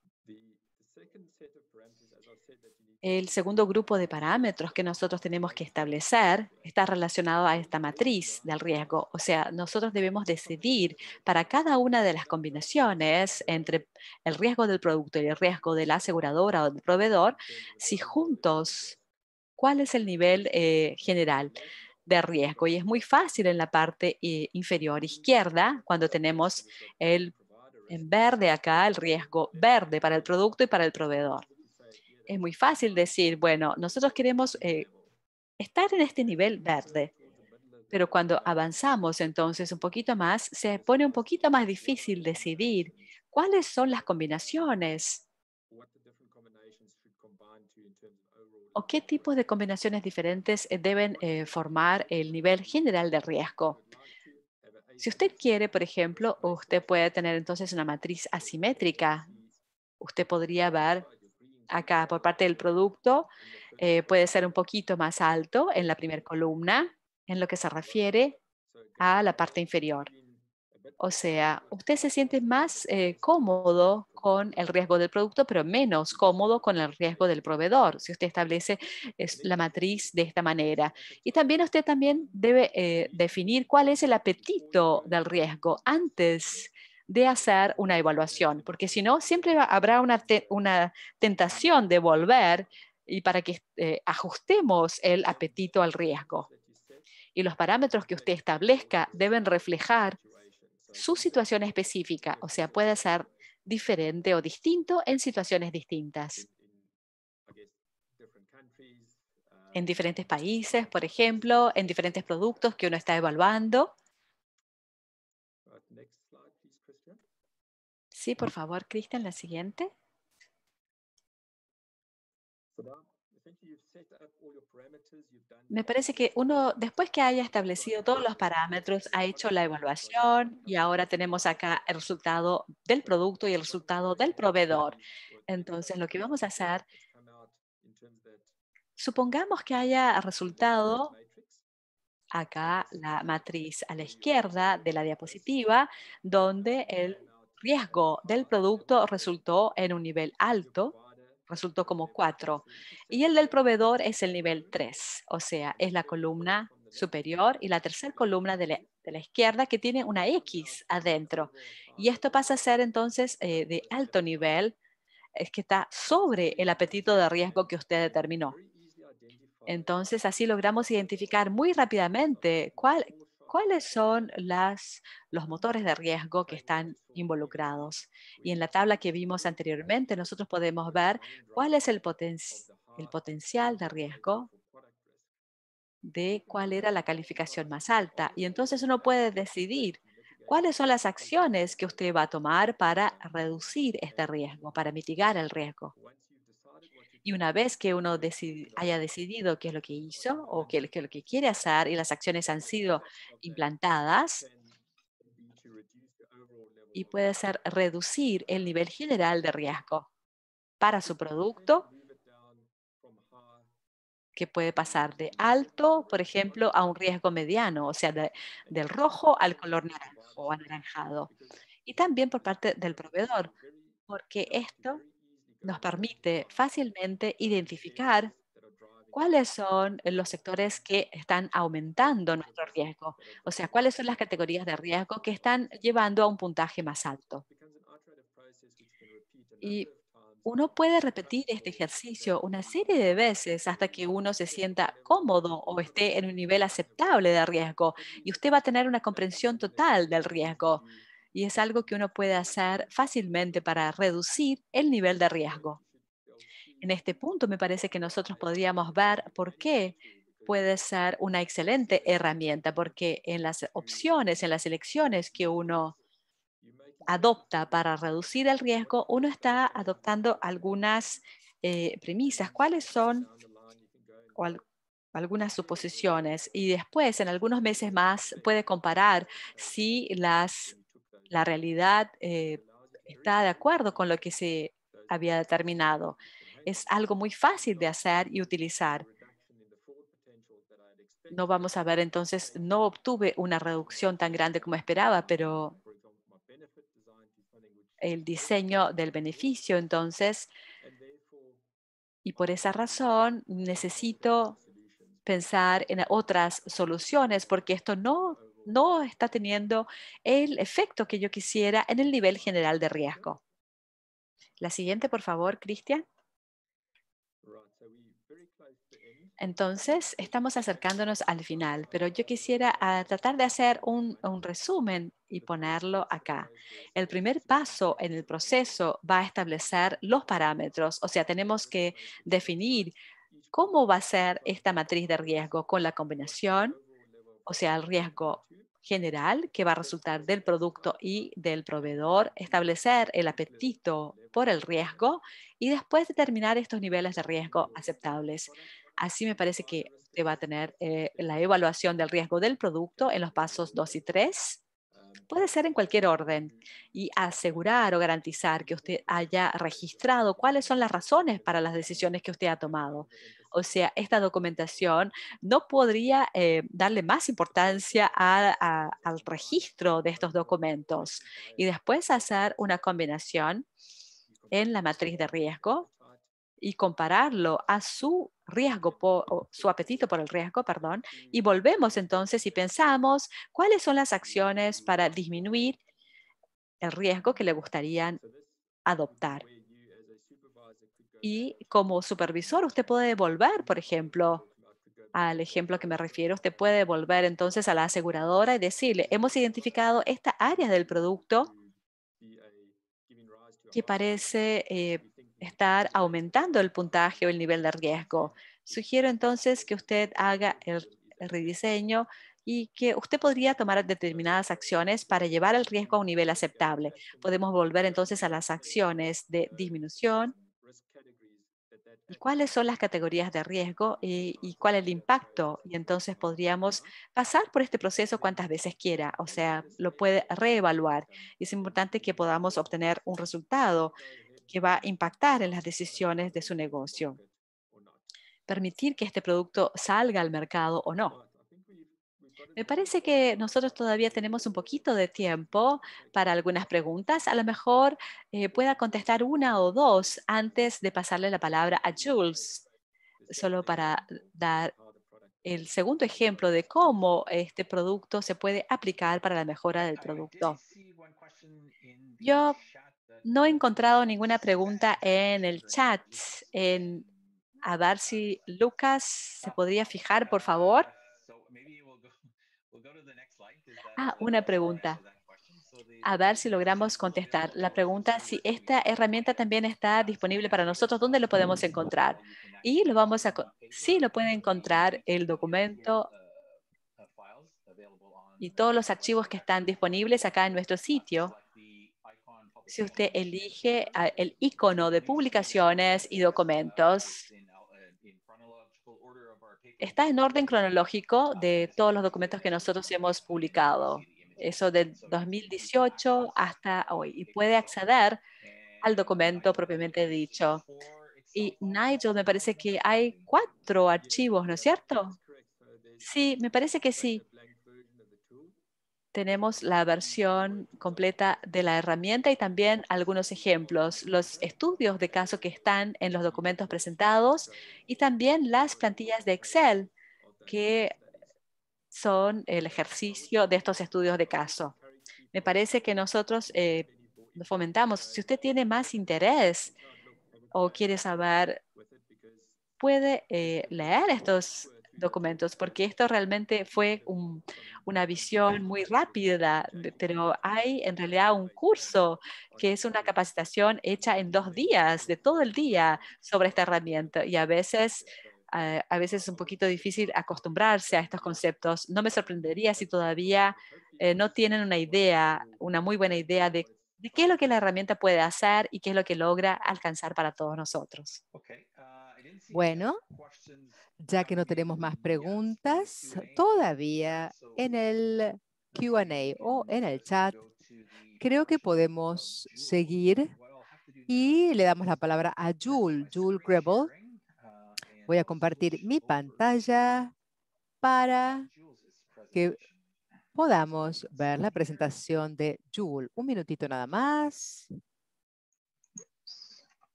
El segundo grupo de parámetros que nosotros tenemos que establecer está relacionado a esta matriz del riesgo. O sea, nosotros debemos decidir para cada una de las combinaciones entre el riesgo del producto y el riesgo de la aseguradora o del proveedor, si juntos, ¿cuál es el nivel eh, general? de riesgo y es muy fácil en la parte eh, inferior izquierda cuando tenemos el en verde acá el riesgo verde para el producto y para el proveedor es muy fácil decir, bueno, nosotros queremos eh, estar en este nivel verde, pero cuando avanzamos entonces un poquito más, se pone un poquito más difícil decidir cuáles son las combinaciones o qué tipos de combinaciones diferentes eh, deben eh, formar el nivel general de riesgo. Si usted quiere, por ejemplo, usted puede tener entonces una matriz asimétrica. Usted podría ver acá por parte del producto eh, puede ser un poquito más alto en la primera columna en lo que se refiere a la parte inferior. O sea, usted se siente más eh, cómodo con el riesgo del producto, pero menos cómodo con el riesgo del proveedor, si usted establece es, la matriz de esta manera. Y también usted también debe eh, definir cuál es el apetito del riesgo antes de hacer una evaluación, porque si no, siempre habrá una, tentación de volver y para que eh, ajustemos el apetito al riesgo. Y los parámetros que usted establezca deben reflejar su situación específica, o sea, puede ser diferente o distinto en situaciones distintas. En diferentes países, por ejemplo, en diferentes productos que uno está evaluando. Sí, por favor, Cristian, la siguiente. Me parece que uno, después que haya establecido todos los parámetros, ha hecho la evaluación y ahora tenemos acá el resultado del producto y el resultado del proveedor. Entonces, lo que vamos a hacer, supongamos que haya resultado acá la matriz a la izquierda de la diapositiva, donde el riesgo del producto resultó en un nivel alto, resultó como 4, y el del proveedor es el nivel 3, o sea, es la columna superior y la tercera columna de la, izquierda que tiene una X adentro. Y esto pasa a ser entonces eh, de alto nivel, es que está sobre el apetito de riesgo que usted determinó. Entonces, así logramos identificar muy rápidamente cuál, cuáles son los motores de riesgo que están involucrados. Y en la tabla que vimos anteriormente, nosotros podemos ver cuál es el, el potencial de riesgo de cuál era la calificación más alta. Y entonces uno puede decidir cuáles son las acciones que usted va a tomar para reducir este riesgo, para mitigar el riesgo. Y una vez que uno haya decidido qué es lo que hizo o qué es lo que quiere hacer y las acciones han sido implantadas, y puede ser reducir el nivel general de riesgo para su producto, que puede pasar de alto, por ejemplo, a un riesgo mediano, o sea, del rojo al color naranja o anaranjado. Y también por parte del proveedor, porque esto nos permite fácilmente identificar cuáles son eh, los sectores que están aumentando nuestro riesgo, o sea, cuáles son las categorías de riesgo que están llevando a un puntaje más alto. Y uno puede repetir este ejercicio una serie de veces hasta que uno se sienta cómodo o esté en un nivel aceptable de riesgo y usted va a tener una comprensión total del riesgo y es algo que uno puede hacer fácilmente para reducir el nivel de riesgo. En este punto me parece que nosotros podríamos ver por qué puede ser una excelente herramienta, porque en las opciones, en las elecciones que uno adopta para reducir el riesgo, uno está adoptando algunas eh, premisas. ¿Cuáles son algunas suposiciones? Y después, en algunos meses más, puede comparar si las la realidad eh, está de acuerdo con lo que se había determinado. Es algo muy fácil de hacer y utilizar. No vamos a ver entonces, no obtuve una reducción tan grande como esperaba, pero el diseño del beneficio entonces, y por esa razón necesito pensar en otras soluciones porque esto no no está teniendo el efecto que yo quisiera en el nivel general de riesgo. La siguiente, por favor, Cristian. Entonces, estamos acercándonos al final, pero yo quisiera ah, tratar de hacer un, un, resumen y ponerlo acá. El primer paso en el proceso va a establecer los parámetros, o sea, tenemos que definir cómo va a ser esta matriz de riesgo con la combinación o sea, el riesgo general que va a resultar del producto y del proveedor, establecer el apetito por el riesgo y después determinar estos niveles de riesgo aceptables. Así me parece que va a tener eh, la evaluación del riesgo del producto en los pasos 2 y 3. Puede ser en cualquier orden y asegurar o garantizar que usted haya registrado cuáles son las razones para las decisiones que usted ha tomado. O sea, esta documentación no podría eh, darle más importancia al registro de estos documentos y después hacer una combinación en la matriz de riesgo y compararlo a su riesgo, su apetito por el riesgo, perdón, y volvemos entonces y pensamos cuáles son las acciones para disminuir el riesgo que le gustarían adoptar. Y como supervisor, usted puede volver, por ejemplo, al ejemplo que me refiero, usted puede volver entonces a la aseguradora y decirle, hemos identificado esta área del producto que parece eh, estar aumentando el puntaje o el nivel de riesgo. Sugiero entonces que usted haga el rediseño y que usted podría tomar determinadas acciones para llevar el riesgo a un nivel aceptable. Podemos volver entonces a las acciones de disminución cuáles son las categorías de riesgo y, y, cuál es el impacto. Y entonces podríamos pasar por este proceso cuantas veces quiera, o sea, lo puede reevaluar. Es importante que podamos obtener un resultado que va a impactar en las decisiones de su negocio. Permitir que este producto salga al mercado o no. Me parece que nosotros todavía tenemos un poquito de tiempo para algunas preguntas. A lo mejor eh, pueda contestar una o dos antes de pasarle la palabra a Jules, solo para dar el segundo ejemplo de cómo este producto se puede aplicar para la mejora del producto. Yo no he encontrado ninguna pregunta en el chat. En, a ver si Lucas se podría fijar, por favor. Ah, una pregunta. A ver si logramos contestar la pregunta si esta herramienta también está disponible para nosotros, ¿dónde lo podemos encontrar? Y lo vamos a sí lo puede encontrar el documento y todos los archivos que están disponibles acá en nuestro sitio. Si usted elige ah, el icono de publicaciones y documentos, está en orden cronológico de todos los documentos que nosotros hemos publicado, eso de 2018 hasta hoy, y puede acceder al documento propiamente dicho. Y Nigel, me parece que hay cuatro archivos, ¿no es cierto? Sí, me parece que sí tenemos la versión completa de la herramienta y también algunos ejemplos, los estudios de caso que están en los documentos presentados y también las plantillas de Excel que son el ejercicio de estos estudios de caso. Me parece que nosotros eh, fomentamos, si usted tiene más interés o quiere saber, puede eh, leer estos documentos, porque esto realmente fue una visión muy rápida, pero hay en realidad un curso que es una capacitación hecha en dos días, de todo el día, sobre esta herramienta. Y a veces eh, a veces es un poquito difícil acostumbrarse a estos conceptos. No me sorprendería si todavía eh, no tienen una idea, una muy buena idea de, qué es lo que la herramienta puede hacer y qué es lo que logra alcanzar para todos nosotros. Bueno, ya que no tenemos más preguntas, todavía en el QA o en el chat, creo que podemos seguir y le damos la palabra a Jule, Jule Grebel. Voy a compartir mi pantalla para que podamos ver la presentación de Jule. Un minutito nada más.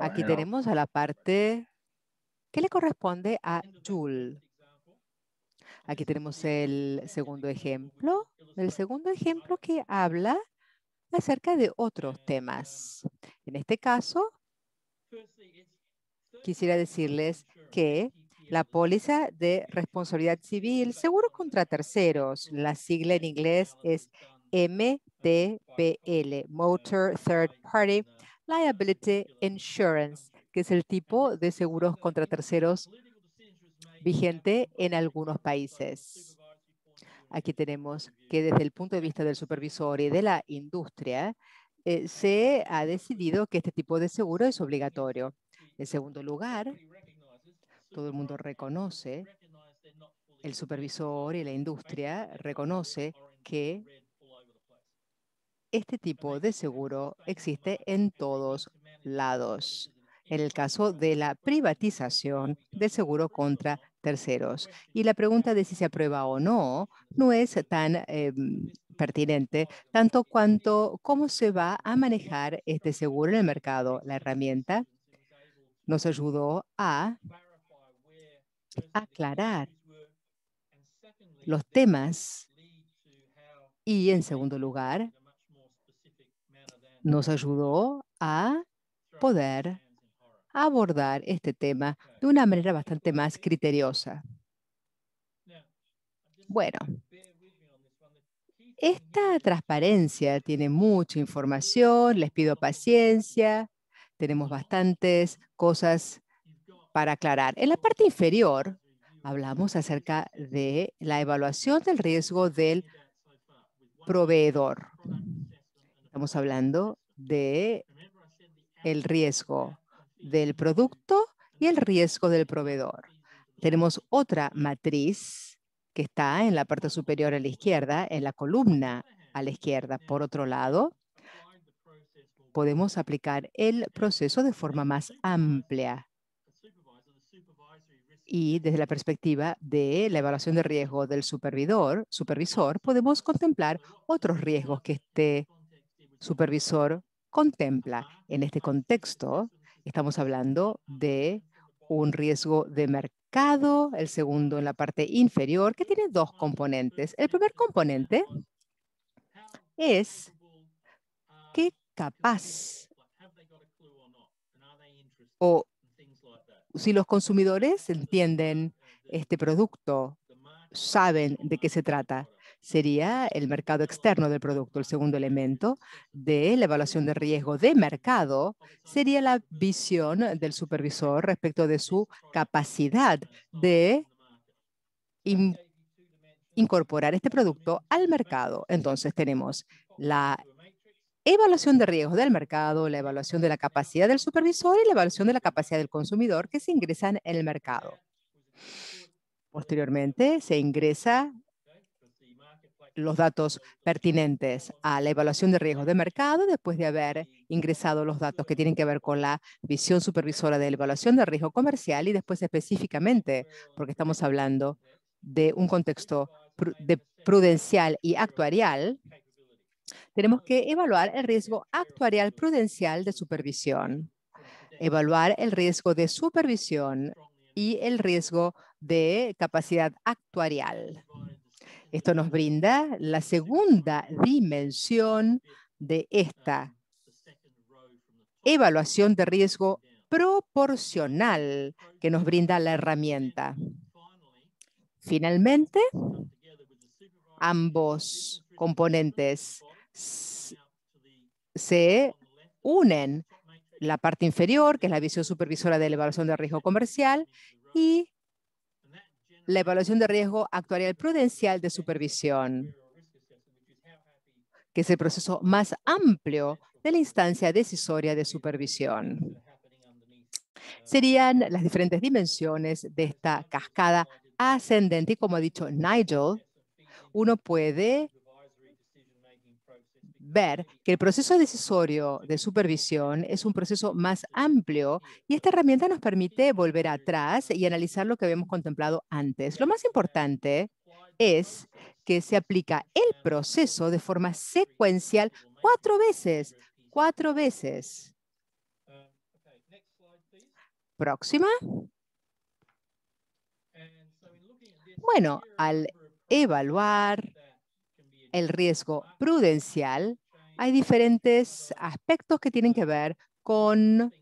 Aquí tenemos a la parte que le corresponde a Jules. Aquí tenemos el segundo ejemplo, el segundo ejemplo que habla acerca de otros temas. En este caso, quisiera decirles que la póliza de responsabilidad civil, seguros contra terceros. La sigla en inglés es MTPL, Motor Third Party Liability Insurance, que es el tipo de seguros contra terceros vigente en algunos países. Aquí tenemos que desde el punto de vista del supervisor y de la industria, eh, se ha decidido que este tipo de seguro es obligatorio. En segundo lugar, todo el mundo reconoce, el supervisor y la industria reconoce que este tipo de seguro existe en todos lados. En el caso de la privatización del seguro contra terceros. Y la pregunta de si se aprueba o no no es tan em, pertinente, tanto cuanto cómo se va a manejar este seguro en el mercado. La herramienta nos ayudó a aclarar los temas y, en segundo lugar, nos ayudó a poder abordar este tema de una manera bastante más criteriosa. Bueno, esta transparencia tiene mucha información, les pido paciencia, tenemos bastantes cosas para aclarar. En la parte inferior hablamos acerca de la evaluación del riesgo del proveedor. Estamos hablando de el riesgo del producto y el riesgo del proveedor. Tenemos otra matriz que está en la parte superior a la izquierda, en la columna a la izquierda. Por otro lado, podemos aplicar el proceso de forma más amplia y desde la perspectiva de la evaluación de riesgo del supervisor, supervisor podemos contemplar otros riesgos que este supervisor contempla. En este contexto, estamos hablando de un riesgo de mercado, el segundo en la parte inferior, que tiene dos componentes. El primer componente es qué capaz o si los consumidores entienden este producto, saben de qué se trata, sería el mercado externo del producto. El segundo elemento de la evaluación de riesgo de mercado sería la visión del supervisor respecto de su capacidad de incorporar este producto al mercado. Entonces tenemos la evaluación de riesgos del mercado, la evaluación de la capacidad del supervisor y la evaluación de la capacidad del consumidor que se ingresan en el mercado. Posteriormente, se ingresa los datos pertinentes a la evaluación de riesgos de mercado después de haber ingresado los datos que tienen que ver con la visión supervisora de la evaluación de riesgo comercial y después específicamente, porque estamos hablando de un contexto prudencial y actuarial, tenemos que evaluar el riesgo actuarial prudencial de supervisión, evaluar el riesgo de supervisión y el riesgo de capacidad actuarial. Esto nos brinda la segunda dimensión de esta evaluación de riesgo proporcional que nos brinda la herramienta. Finalmente, ambos componentes se unen la parte inferior, que es la visión supervisora de la evaluación de riesgo comercial, y la evaluación de riesgo actuarial prudencial de supervisión, que es el proceso más amplio de la instancia decisoria de supervisión. Serían las diferentes dimensiones de esta cascada ascendente. Y como ha dicho Nigel, uno puede ver que el proceso decisorio de supervisión es un proceso más amplio y esta herramienta nos permite volver atrás y analizar lo que habíamos contemplado antes. Lo más importante es que se aplica el proceso de forma secuencial cuatro veces, cuatro veces. Próxima. Bueno, al evaluar el riesgo prudencial, hay diferentes aspectos que tienen que ver con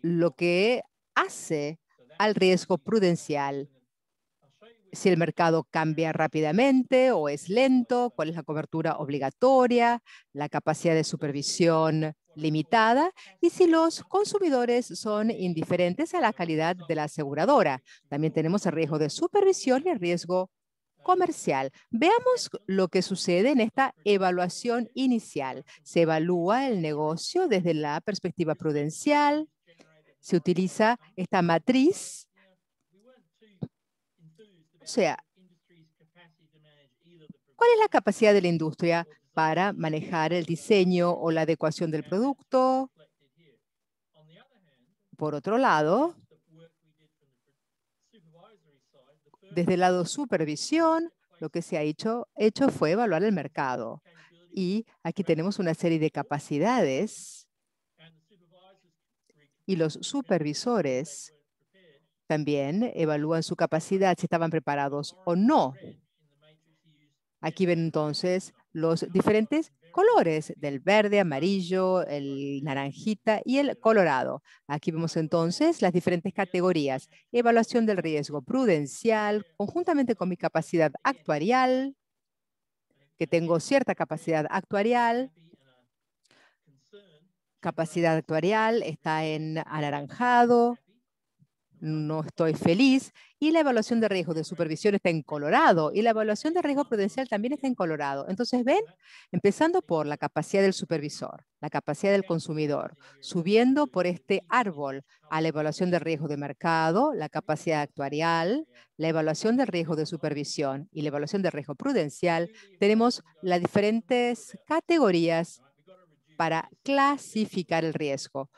lo que hace al riesgo prudencial. Si el mercado cambia rápidamente o es lento, cuál es la cobertura obligatoria, la capacidad de supervisión limitada y si los consumidores son indiferentes a la calidad de la aseguradora. También tenemos el riesgo de supervisión y el riesgo comercial. Veamos lo que sucede en esta evaluación inicial. Se evalúa el negocio desde la perspectiva prudencial. Se utiliza esta matriz. O sea, ¿cuál es la capacidad de la industria para manejar el diseño o la adecuación del producto? Por otro lado, Desde el lado supervisión, lo que se ha hecho, fue evaluar el mercado. Y aquí tenemos una serie de capacidades y los supervisores también evalúan su capacidad, si estaban preparados o no. Aquí ven entonces los diferentes colores del verde, amarillo, el naranjita y el colorado. Aquí vemos entonces las diferentes categorías. Evaluación del riesgo prudencial, conjuntamente con mi capacidad actuarial, que tengo cierta capacidad actuarial. Capacidad actuarial está en anaranjado, no estoy feliz. Y la evaluación de riesgo de supervisión está en Colorado y la evaluación de riesgo prudencial también está en Colorado. Entonces, ven, empezando por la capacidad del supervisor, la capacidad del consumidor, subiendo por este árbol a la evaluación de riesgo de mercado, la capacidad actuarial, la evaluación de riesgo de supervisión y la evaluación de riesgo prudencial, tenemos las diferentes categorías para clasificar el riesgo.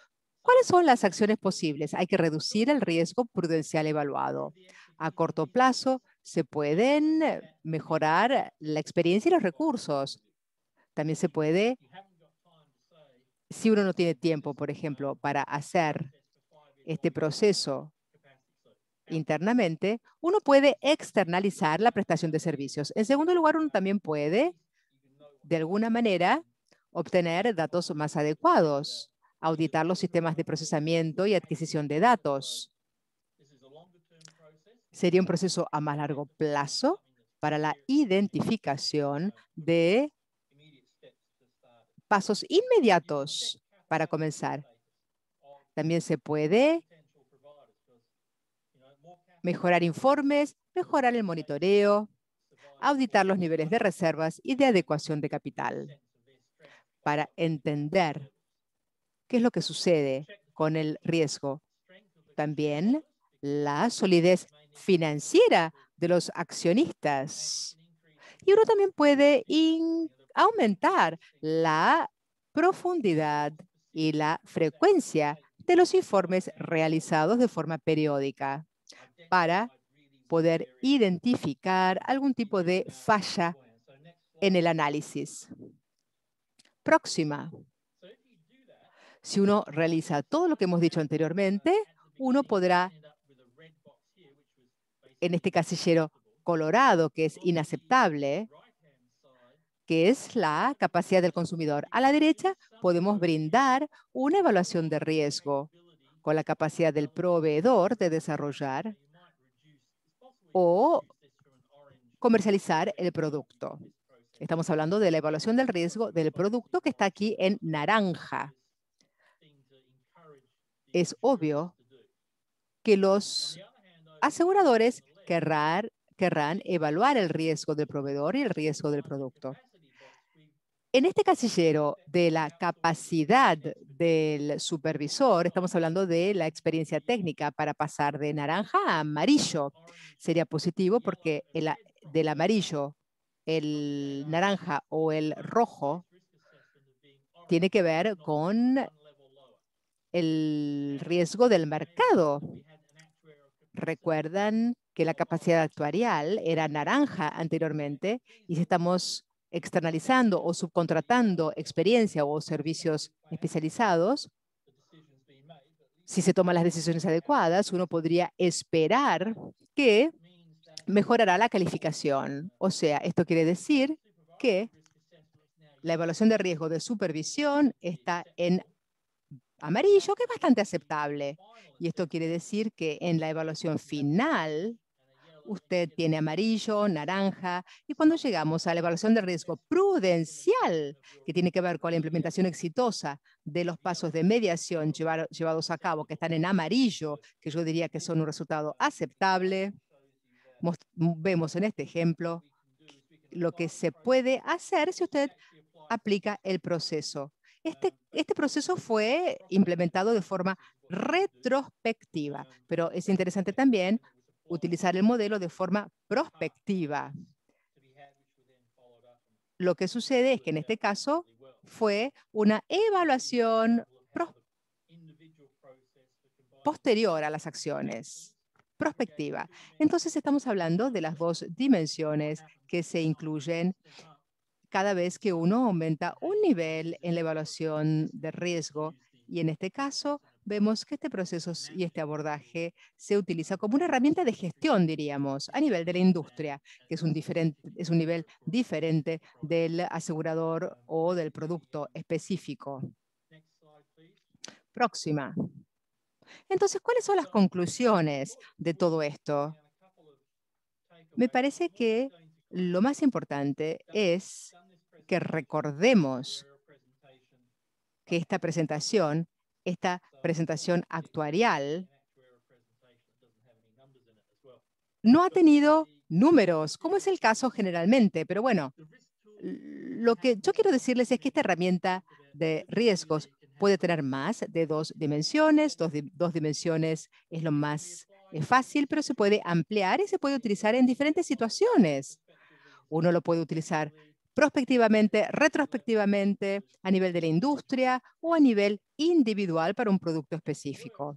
¿Cuáles son las acciones posibles? Hay que reducir el riesgo prudencial evaluado. A corto plazo se pueden eh, mejorar la experiencia y los recursos. También se puede, si uno no tiene tiempo, por ejemplo, para hacer este proceso internamente, uno puede externalizar la prestación de servicios. En segundo lugar, uno también puede, de alguna manera, obtener datos más adecuados auditar los sistemas de procesamiento y adquisición de datos. Sería un proceso a más largo plazo para la identificación de pasos inmediatos para comenzar. También se puede mejorar informes, mejorar el monitoreo, auditar los niveles de reservas y de adecuación de capital para entender ¿Qué es lo que sucede con el riesgo? También la solidez financiera de los accionistas. Y uno también puede aumentar la profundidad y la frecuencia de los informes realizados de forma periódica para poder identificar algún tipo de falla en el análisis. Próxima. Si uno realiza todo lo que hemos dicho anteriormente, uno podrá, en este casillero colorado, que es inaceptable, que es la capacidad del consumidor. A la derecha podemos brindar una evaluación de riesgo con la capacidad del proveedor de desarrollar o comercializar el producto. Estamos hablando de la evaluación del riesgo del producto que está aquí en naranja es obvio que los aseguradores querrán, querrán evaluar el riesgo del proveedor y el riesgo del producto. En este casillero de la capacidad del supervisor, estamos hablando de la experiencia técnica para pasar de naranja a amarillo. Sería positivo porque el, del amarillo, el naranja o el rojo tiene que ver con el riesgo del mercado. Recuerdan que la capacidad actuarial era naranja anteriormente y si estamos externalizando o subcontratando experiencia o servicios especializados, si se toman las decisiones adecuadas, uno podría esperar que mejorará la calificación. O sea, esto quiere decir que la evaluación de riesgo de supervisión está en amarillo, que es bastante aceptable. Y esto quiere decir que en la evaluación final, usted tiene amarillo, naranja, y cuando llegamos a la evaluación de riesgo prudencial, que tiene que ver con la implementación exitosa de los pasos de mediación llevados a cabo, que están en amarillo, que yo diría que son un resultado aceptable, vemos en este ejemplo lo que se puede hacer si usted aplica el proceso este, este, proceso fue implementado de forma retrospectiva, pero es interesante también utilizar el modelo de forma prospectiva. Lo que sucede es que en este caso fue una evaluación posterior a las acciones, prospectiva. Entonces estamos hablando de las dos dimensiones que se incluyen cada vez que uno aumenta un nivel en la evaluación de riesgo. Y en este caso, vemos que este proceso y este abordaje se utiliza como una herramienta de gestión, diríamos, a nivel de la industria, que es un, diferente, es un nivel diferente del asegurador o del producto específico. Próxima. Entonces, ¿cuáles son las conclusiones de todo esto? Me parece que lo más importante es que recordemos que esta presentación, esta presentación actuarial, no ha tenido números, como es el caso generalmente. Pero bueno, lo que yo quiero decirles es que esta herramienta de riesgos puede tener más de dos dimensiones. Dos, dos dimensiones es lo más eh, fácil, pero se puede ampliar y se puede utilizar en diferentes situaciones. Uno lo puede utilizar prospectivamente, retrospectivamente, a nivel de la industria o a nivel individual para un producto específico.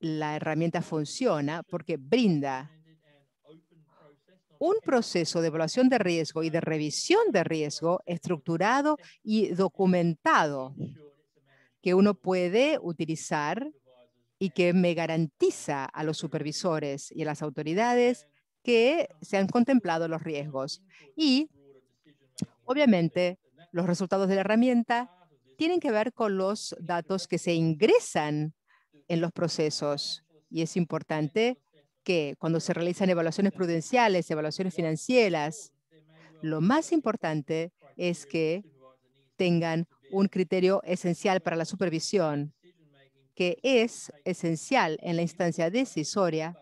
La herramienta funciona porque brinda un proceso de evaluación de riesgo y de revisión de riesgo estructurado y documentado que uno puede utilizar y que me garantiza a los supervisores y a las autoridades que se han contemplado los riesgos. Y Obviamente, los resultados de la herramienta tienen que ver con los datos que se ingresan en los procesos. Y es importante que cuando se realizan evaluaciones prudenciales, evaluaciones financieras, lo más importante es que tengan un criterio esencial para la supervisión, que es esencial en la instancia decisoria,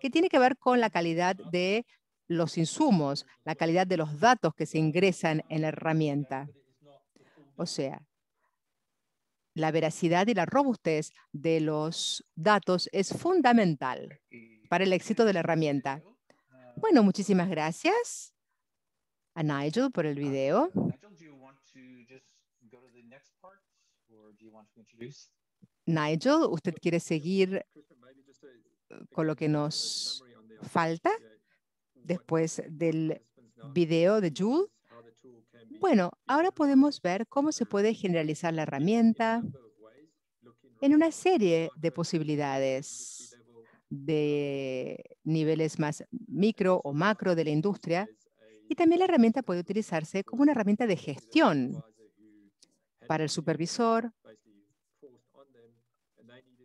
que tiene que ver con la calidad de los insumos, la calidad de los datos que se ingresan en la herramienta. O sea, la veracidad y la robustez de los datos es fundamental para el éxito de la herramienta. Bueno, muchísimas gracias a Nigel por el video. Nigel, ¿usted quiere seguir con lo que nos falta? después del video de Jules. Bueno, ahora podemos ver cómo se puede generalizar la herramienta en una serie de posibilidades de niveles más micro o macro de la industria. Y también la herramienta puede utilizarse como una herramienta de gestión para el supervisor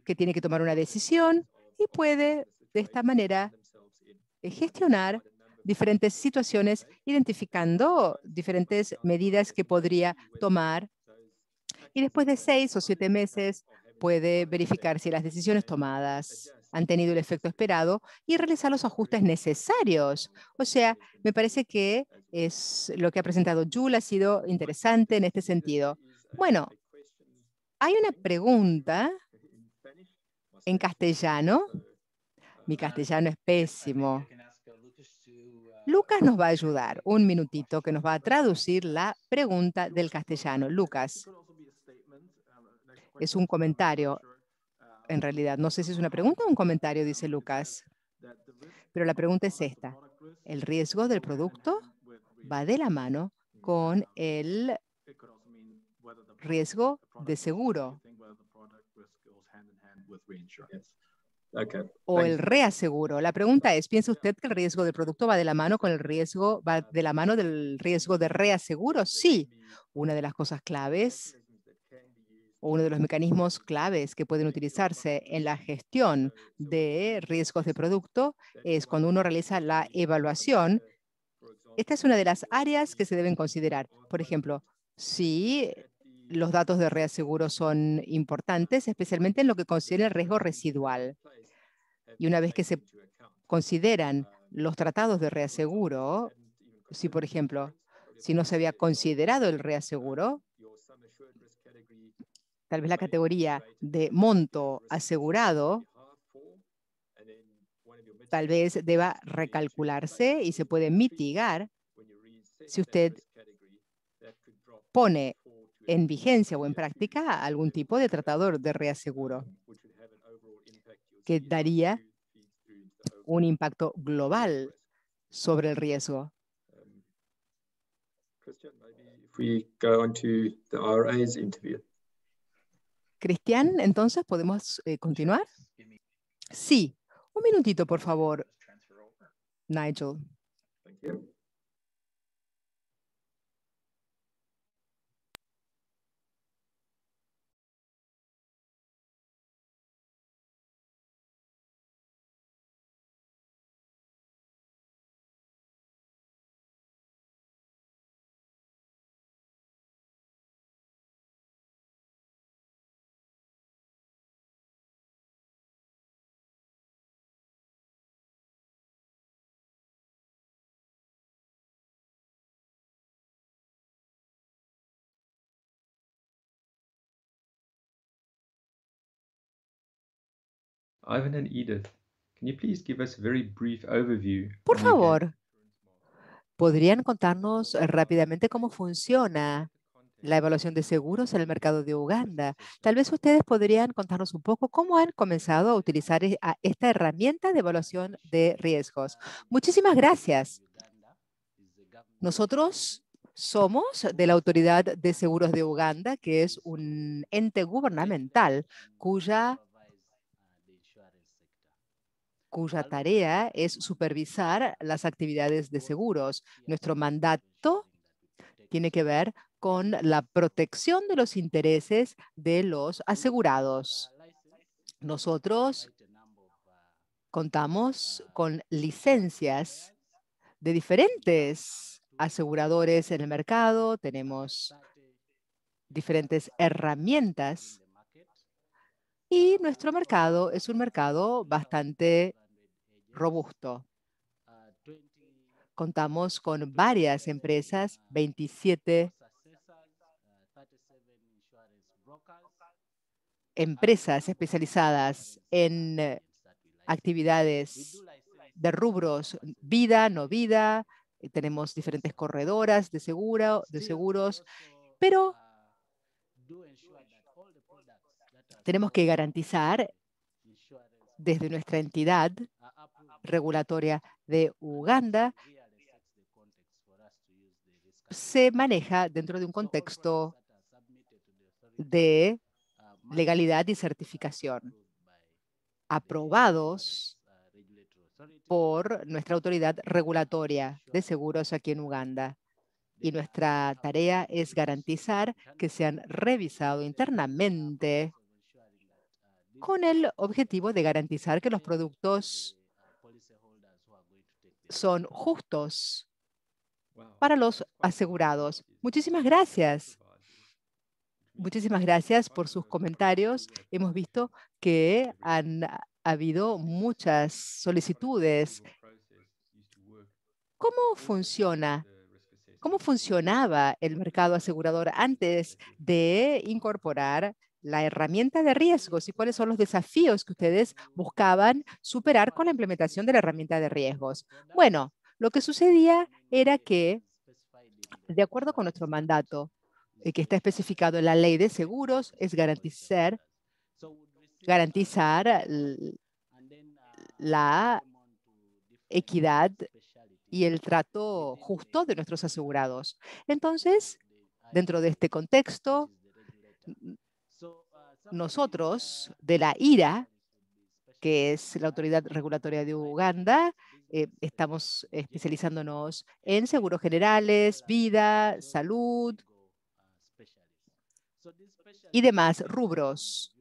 que tiene que tomar una decisión y puede de esta manera gestionar diferentes situaciones, identificando diferentes medidas que podría tomar. Y después de seis o siete meses puede verificar si las decisiones tomadas han tenido el efecto esperado y realizar los ajustes necesarios. O sea, me parece que es lo que ha presentado Jul, ha sido interesante en este sentido. Bueno, hay una pregunta en castellano. Mi castellano es pésimo. Lucas nos va a ayudar un minutito que nos va a traducir la pregunta del castellano. Lucas, es un comentario, en realidad. No sé si es una pregunta o un comentario, dice Lucas. Pero la pregunta es esta. ¿El riesgo del producto va de la mano con el riesgo de seguro? O el reaseguro. La pregunta es, ¿piensa usted que el riesgo de producto va de la mano con el riesgo, va de la mano del riesgo de reaseguro? Sí. Una de las cosas claves o uno de los mecanismos claves que pueden utilizarse en la gestión de riesgos de producto es cuando uno realiza la evaluación. Esta es una de las áreas que se deben considerar. Por ejemplo, si los datos de reaseguro son importantes, especialmente en lo que considera el riesgo residual. Y una vez que se consideran los tratados de reaseguro, si por ejemplo, si no se había considerado el reaseguro, tal vez la categoría de monto asegurado tal vez deba recalcularse y se puede mitigar si usted pone en vigencia o en práctica algún tipo de tratador de reaseguro que daría un impacto global sobre el riesgo. Cristian, entonces, ¿podemos eh, continuar? Sí. Un minutito, por favor, Nigel. Ivan and Edith, can you please give us overview? Por favor, ¿podrían contarnos eh, rápidamente cómo funciona la evaluación de seguros en el mercado de Uganda. Tal vez ustedes podrían contarnos un poco cómo han comenzado a utilizar eh, esta herramienta de evaluación de riesgos. Muchísimas gracias. Nosotros somos de la Autoridad de Seguros de Uganda, que es un ente gubernamental cuya cuya tarea es supervisar las actividades de seguros. Nuestro mandato tiene que ver con la protección de los intereses de los asegurados. Nosotros contamos con licencias de diferentes aseguradores en el mercado, tenemos diferentes herramientas y nuestro mercado es un mercado bastante robusto. Ah, Contamos con varias empresas, 27 ah, ah, empresas especializadas en eh, actividades de rubros vida, no vida, eh, tenemos diferentes corredoras de, seguro, de seguros, pero tenemos que garantizar desde nuestra entidad regulatoria de Uganda se maneja dentro de un contexto de legalidad y certificación aprobados por nuestra autoridad regulatoria de seguros aquí en Uganda. Y nuestra tarea es garantizar que sean revisados internamente con el objetivo de garantizar que los productos son justos para los asegurados. Muchísimas gracias. Muchísimas gracias por sus comentarios. Hemos visto que han habido muchas solicitudes. ¿Cómo funciona? ¿Cómo funcionaba el mercado asegurador antes de incorporar la herramienta de riesgos y cuáles son los desafíos que ustedes buscaban superar con la implementación de la herramienta de riesgos. Bueno, lo que sucedía era que, de acuerdo con nuestro mandato, eh, que está especificado en la ley de seguros, es garantizar, garantizar la equidad y el trato justo de nuestros asegurados. Entonces, dentro de este contexto, nosotros de la IRA, que es la autoridad regulatoria de Uganda, eh, estamos especializándonos en seguros generales, vida, salud y demás rubros.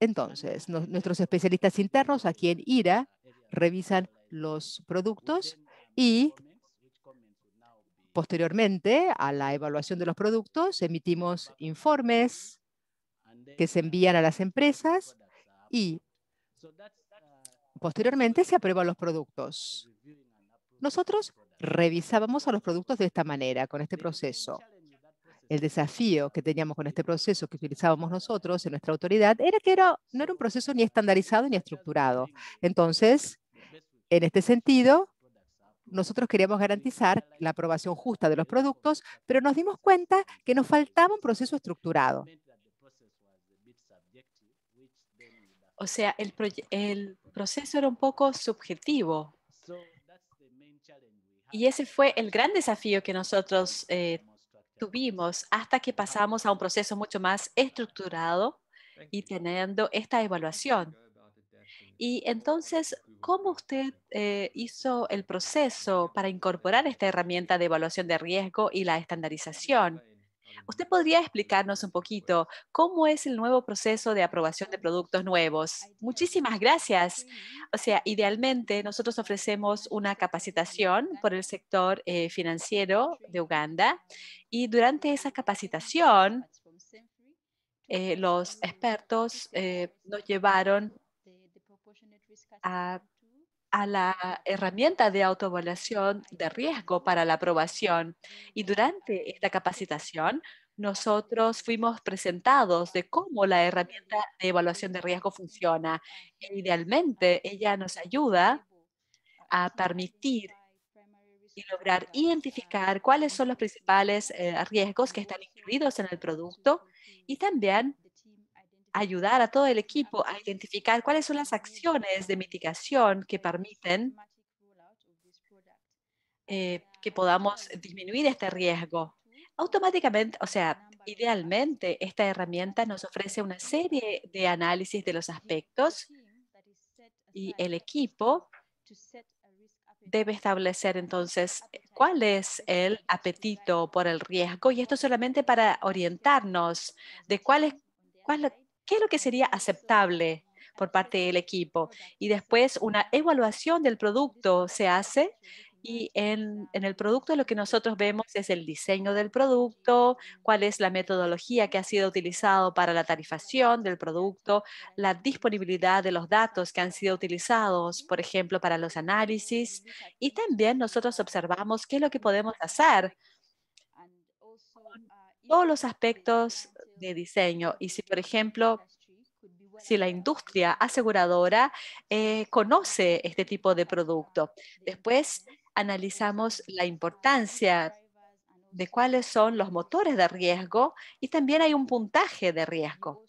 Entonces, nuestros especialistas internos aquí en IRA revisan los productos y posteriormente a la evaluación de los productos emitimos informes que se envían a las empresas y posteriormente se aprueban los productos. Nosotros revisábamos a los productos de esta manera, con este proceso. El desafío que teníamos con este proceso que utilizábamos nosotros en nuestra autoridad era que no era un proceso ni estandarizado ni estructurado. Entonces, en este sentido, nosotros queríamos garantizar la aprobación justa de los productos, pero nos dimos cuenta que nos faltaba un proceso estructurado. O sea, el, proceso era un poco subjetivo. Y ese fue el gran desafío que nosotros eh, tuvimos hasta que pasamos a un proceso mucho más estructurado y teniendo esta evaluación. Y entonces, ¿cómo usted eh, hizo el proceso para incorporar esta herramienta de evaluación de riesgo y la estandarización? Mm. ¿Usted podría explicarnos un poquito cómo es el nuevo proceso de aprobación de productos nuevos? Muchísimas gracias. O sea, idealmente nosotros ofrecemos una capacitación por el sector eh, financiero de Uganda y durante esa capacitación eh, los expertos eh, nos llevaron a a la herramienta de autoevaluación de riesgo para la aprobación y durante esta capacitación nosotros fuimos presentados de cómo la herramienta de evaluación de riesgo funciona. E idealmente ella nos ayuda a permitir y lograr identificar cuáles son los principales eh, riesgos que están incluidos en el producto y también ayudar a todo el equipo a identificar cuáles son las acciones de mitigación que permiten eh, que podamos disminuir este riesgo. Automáticamente, o sea, idealmente, esta herramienta nos ofrece una serie de análisis de los aspectos y el equipo debe establecer entonces eh, cuál es el apetito por el riesgo y esto solamente para orientarnos de cuál es cuál, qué es lo que sería aceptable por parte del equipo. Y después una evaluación del producto se hace y en, en, el producto lo que nosotros vemos es el diseño del producto, cuál es la metodología que ha sido utilizado para la tarifación del producto, la disponibilidad de los datos que han sido utilizados, por ejemplo, para los análisis. Y también nosotros observamos qué es lo que podemos hacer todos los aspectos de diseño. Y si, por ejemplo, si la industria aseguradora eh, conoce este tipo de producto. Después analizamos la importancia de cuáles son los motores de riesgo y también hay un puntaje de riesgo.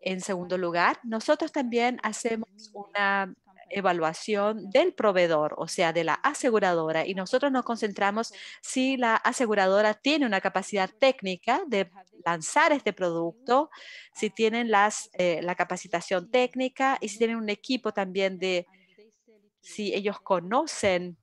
En segundo lugar, nosotros también hacemos una evaluación del proveedor, o sea, de la aseguradora, y nosotros nos concentramos si la aseguradora tiene una capacidad técnica de lanzar este producto, si tienen las, eh, la capacitación técnica y si tienen un equipo también de, si ellos conocen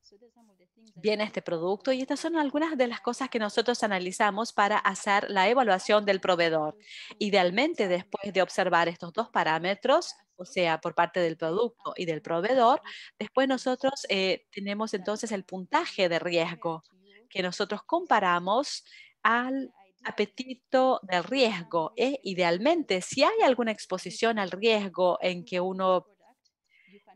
bien este producto y estas son algunas de las cosas que nosotros analizamos para hacer la evaluación del proveedor. Idealmente, después de observar estos dos parámetros, o sea, por parte del producto y del proveedor, después nosotros eh, tenemos entonces el puntaje de riesgo que nosotros comparamos al apetito del riesgo. ¿eh? idealmente, si hay alguna exposición al riesgo en que uno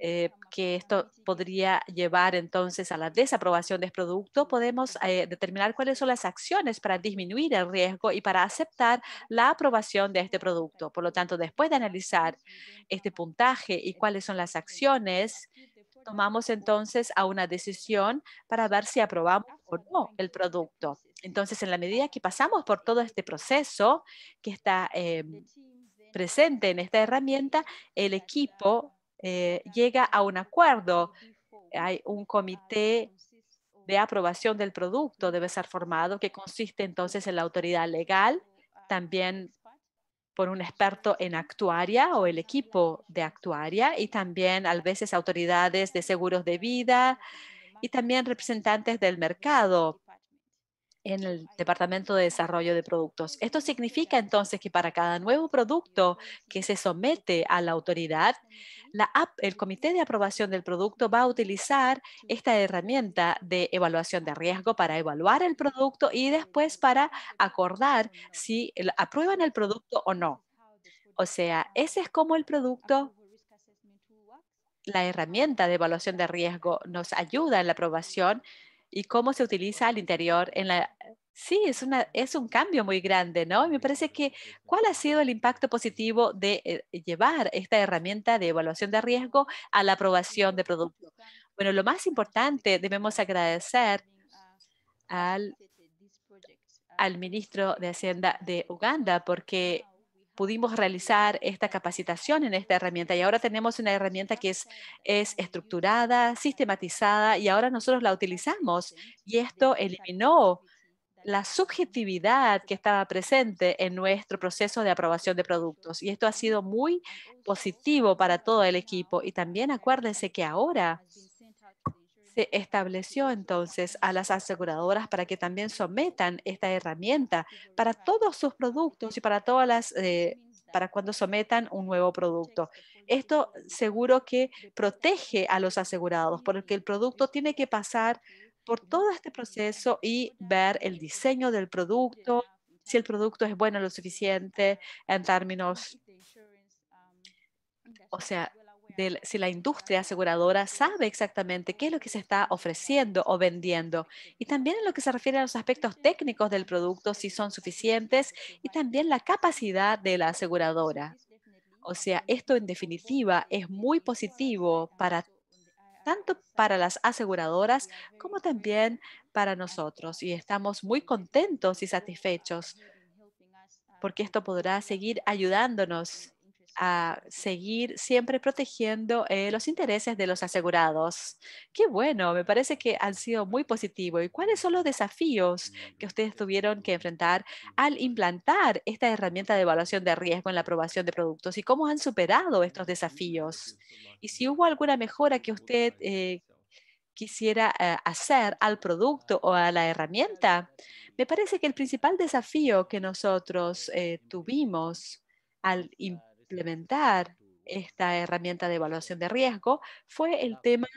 eh, que esto podría llevar entonces a la desaprobación del este producto, podemos eh, determinar cuáles son las acciones para disminuir el riesgo y para aceptar la aprobación de este producto. Por lo tanto, después de analizar este puntaje y cuáles son las acciones, tomamos entonces a una decisión para ver si aprobamos o no el producto. Entonces, en la medida que pasamos por todo este proceso que está eh, presente en esta herramienta, el equipo eh, llega a un acuerdo. Eh, hay un comité de aprobación del producto, debe ser formado, que consiste entonces en la autoridad legal, ah, también por un experto en actuaria o el equipo de actuaria y también a veces autoridades de seguros de vida y también representantes del mercado en el Departamento de Desarrollo de Productos. Esto significa entonces que para cada nuevo producto que se somete a la autoridad, la, el Comité de Aprobación del Producto va a utilizar esta herramienta de evaluación de riesgo para evaluar el producto y después para acordar si aprueban el producto o no. O sea, ese es como el producto la herramienta de evaluación de riesgo nos ayuda en la aprobación y cómo se utiliza al interior en la... Sí, es, una, es un cambio muy grande, ¿no? Y me parece que, ¿cuál ha sido el impacto positivo de eh, llevar esta herramienta de evaluación de riesgo a la aprobación de productos? Bueno, lo más importante, debemos agradecer al, al ministro de Hacienda de Uganda porque pudimos realizar esta capacitación en esta herramienta y ahora tenemos una herramienta que es, es estructurada, sistematizada y ahora nosotros la utilizamos y esto eliminó la subjetividad que estaba presente en nuestro proceso de aprobación de productos. Y esto ha sido muy positivo para todo el equipo. Y también acuérdense que ahora estableció entonces a las aseguradoras para que también sometan esta herramienta para todos sus productos y para todas las eh, para cuando sometan un nuevo producto. Esto seguro que protege a los asegurados porque el producto tiene que pasar por todo este proceso y ver el diseño del producto, si el producto es bueno lo suficiente en términos, o sea, si la industria aseguradora sabe exactamente qué es lo que se está ofreciendo o vendiendo. Y también en lo que se refiere a los aspectos técnicos del producto, si son suficientes, y también la capacidad de la aseguradora. O sea, esto en definitiva es muy positivo para tanto para las aseguradoras como también para nosotros. Y estamos muy contentos y satisfechos porque esto podrá seguir ayudándonos a seguir siempre protegiendo eh, los intereses de los asegurados. Qué bueno, me parece que han sido muy positivos. ¿Y cuáles son los desafíos que ustedes tuvieron que enfrentar al implantar esta herramienta de evaluación de riesgo en la aprobación de productos y cómo han superado estos desafíos? Y si hubo alguna mejora que usted eh, quisiera eh, hacer al producto o a la herramienta, me parece que el principal desafío que nosotros tuvimos al implantar implementar esta herramienta de evaluación de riesgo fue el tema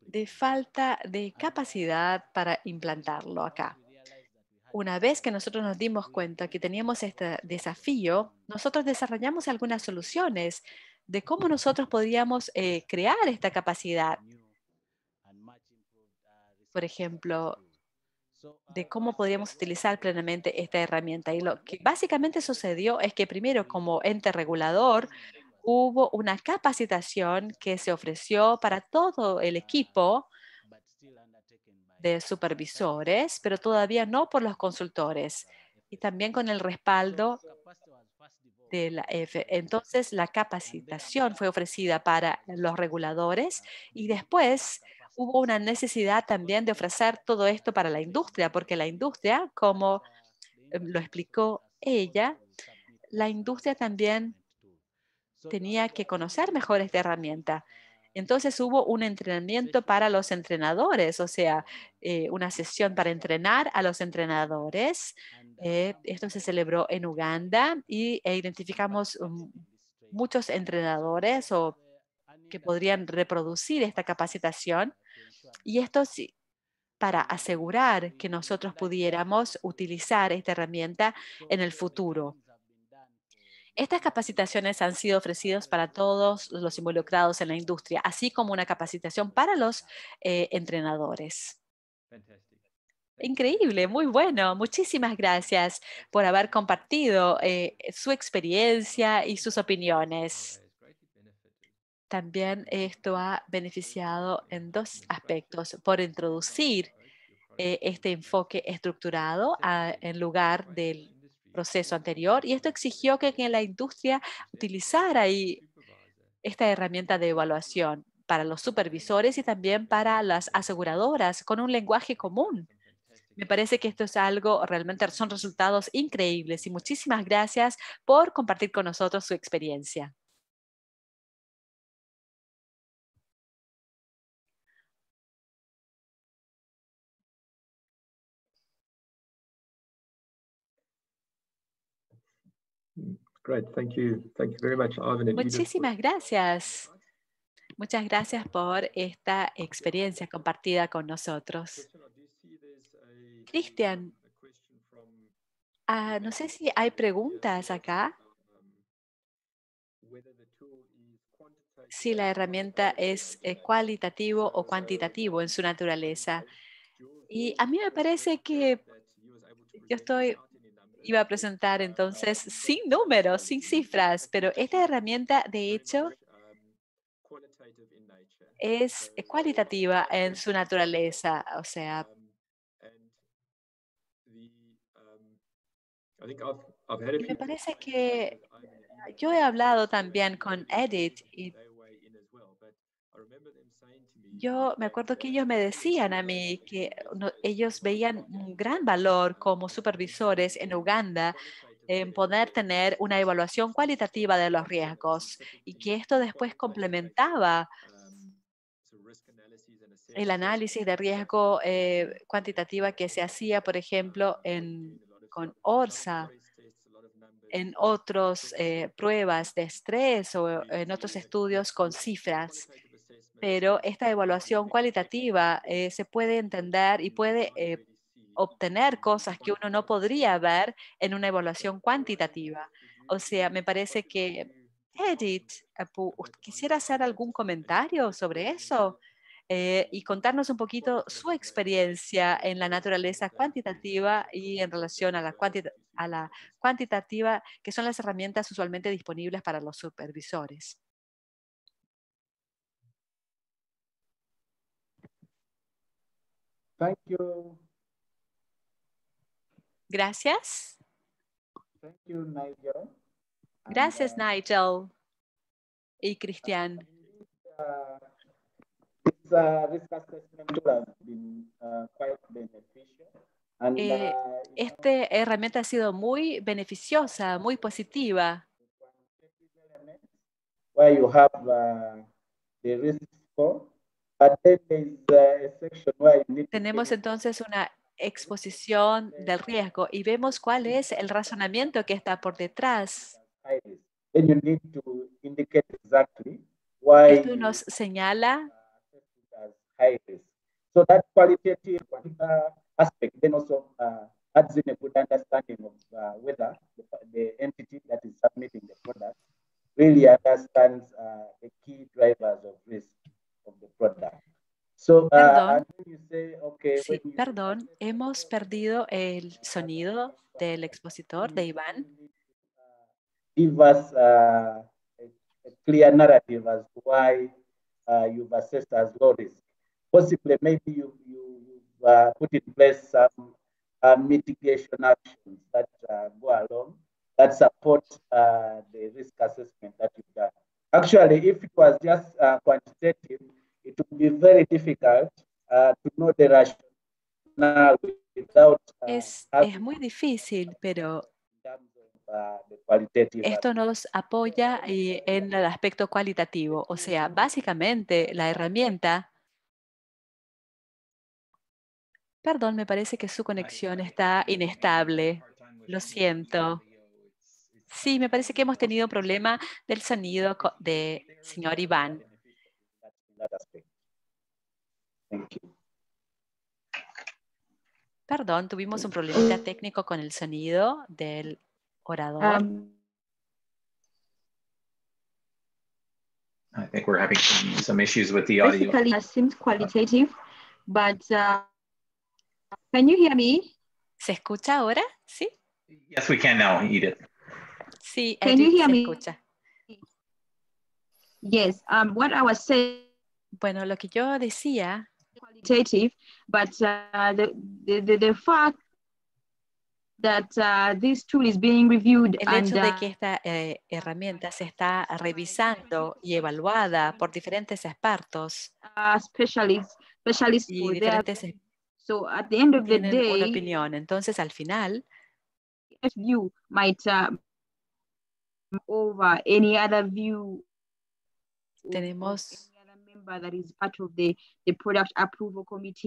de falta de capacidad para implantarlo acá. Una vez que nosotros nos dimos cuenta que teníamos este desafío, nosotros desarrollamos algunas soluciones de cómo nosotros podíamos eh, crear esta capacidad. Por ejemplo, de ah, cómo podríamos utilizar plenamente esta herramienta. Y lo que básicamente sucedió es que primero como ente regulador hubo una capacitación que se ofreció para todo el equipo de supervisores, pero todavía no por los consultores y también con el respaldo de la F. Entonces, la capacitación fue ofrecida para los reguladores y después hubo una necesidad también de ofrecer todo esto para la industria, porque la industria, como eh, lo explicó ella, la industria también tenía que conocer mejor esta herramienta. Entonces hubo un entrenamiento para los entrenadores, o sea, eh, una sesión para entrenar a los entrenadores. Eh, esto se celebró en Uganda y e identificamos um, muchos entrenadores o que podrían reproducir esta capacitación. Y esto sí, para asegurar que nosotros pudiéramos utilizar esta herramienta en el futuro. Estas capacitaciones han sido ofrecidas para todos los involucrados en la industria, así como una capacitación para los eh, entrenadores. Increíble, muy bueno. Muchísimas gracias por haber compartido eh, su experiencia y sus opiniones. También esto ha beneficiado en dos aspectos, por introducir eh, este enfoque estructurado ah, en lugar del proceso anterior y esto exigió que, la industria utilizara esta herramienta de evaluación para los supervisores y también para las aseguradoras con un lenguaje común. Me parece que esto es algo, realmente son resultados increíbles y muchísimas gracias por compartir con nosotros su experiencia. Muchísimas gracias. Muchas gracias por esta experiencia compartida con nosotros. Cristian, ah, no sé si hay preguntas acá. Si la herramienta es cualitativa eh, cualitativo o cuantitativo en su naturaleza. Y a mí me parece que yo estoy iba a presentar entonces sin números, sin cifras, pero esta herramienta de hecho es cualitativa en su naturaleza, o sea, me parece que yo he hablado también con Edit y yo me acuerdo que ellos me decían a mí que ellos veían un gran valor como supervisores en Uganda en poder tener una evaluación cualitativa de los riesgos y que esto después complementaba um, el análisis de riesgo eh, cuantitativa que se hacía, por ejemplo, en, con ORSA, en otros eh, pruebas de estrés o en otros estudios con cifras pero esta evaluación cualitativa eh, se puede entender y puede eh, obtener cosas que uno no podría ver en una evaluación cuantitativa. O sea, me parece que, Edith, quisiera hacer algún comentario sobre eso eh, y contarnos un poquito su experiencia en la naturaleza cuantitativa y en relación a la cuantitativa, que son las herramientas usualmente disponibles para los supervisores. Thank you. Gracias. Thank you, Nigel. Gracias, and, uh, Nigel y Cristian. Uh, this, uh, this has been, uh, quite beneficial. And, eh, uh, esta herramienta ha sido muy beneficiosa, muy positiva. Where you have uh, the risk score, then is uh section where you need to indicate exactly why accepted as high So that qualitative uh, aspect then also uh adds a good understanding of uh, whether the entity that is submitting the product really understands uh, the key drivers of risk. of the product. So, uh, you say, okay, sí, you... perdón, hemos perdido el sonido del expositor de Iván. Uh, give us uh, a clear narrative as to why uh, you've assessed as low risk. Possibly, maybe you, you, have uh, put in place some uh, mitigation actions that go along that support the risk assessment that you've done. es, es muy difícil, pero uh, esto nos apoya eh, en el aspecto cualitativo, o sea, básicamente la herramienta... Perdón, me parece que su conexión está inestable. Lo siento. Sí, me parece que hemos tenido un problema del sonido de señor Iván. Perdón, tuvimos un problema técnico con el sonido del orador. Um, I think we're having some, issues with the audio. Basically, it seems qualitative, but uh, can you hear me? ¿Se escucha ahora? Sí. Yes, we can now, Edith. Sí, can you hear me? Escucha. Yes, um, what I was saying. Bueno, lo que yo decía. Qualitative, but uh, the, the, the fact that uh, this tool is being reviewed el hecho and, de uh, que esta eh, herramienta se está revisando y evaluada por diferentes expertos uh, specialists, specialists y diferentes so at the end of the day, una opinión. Entonces, al final, view might, uh, over any other view tenemos otro miembro so, yes,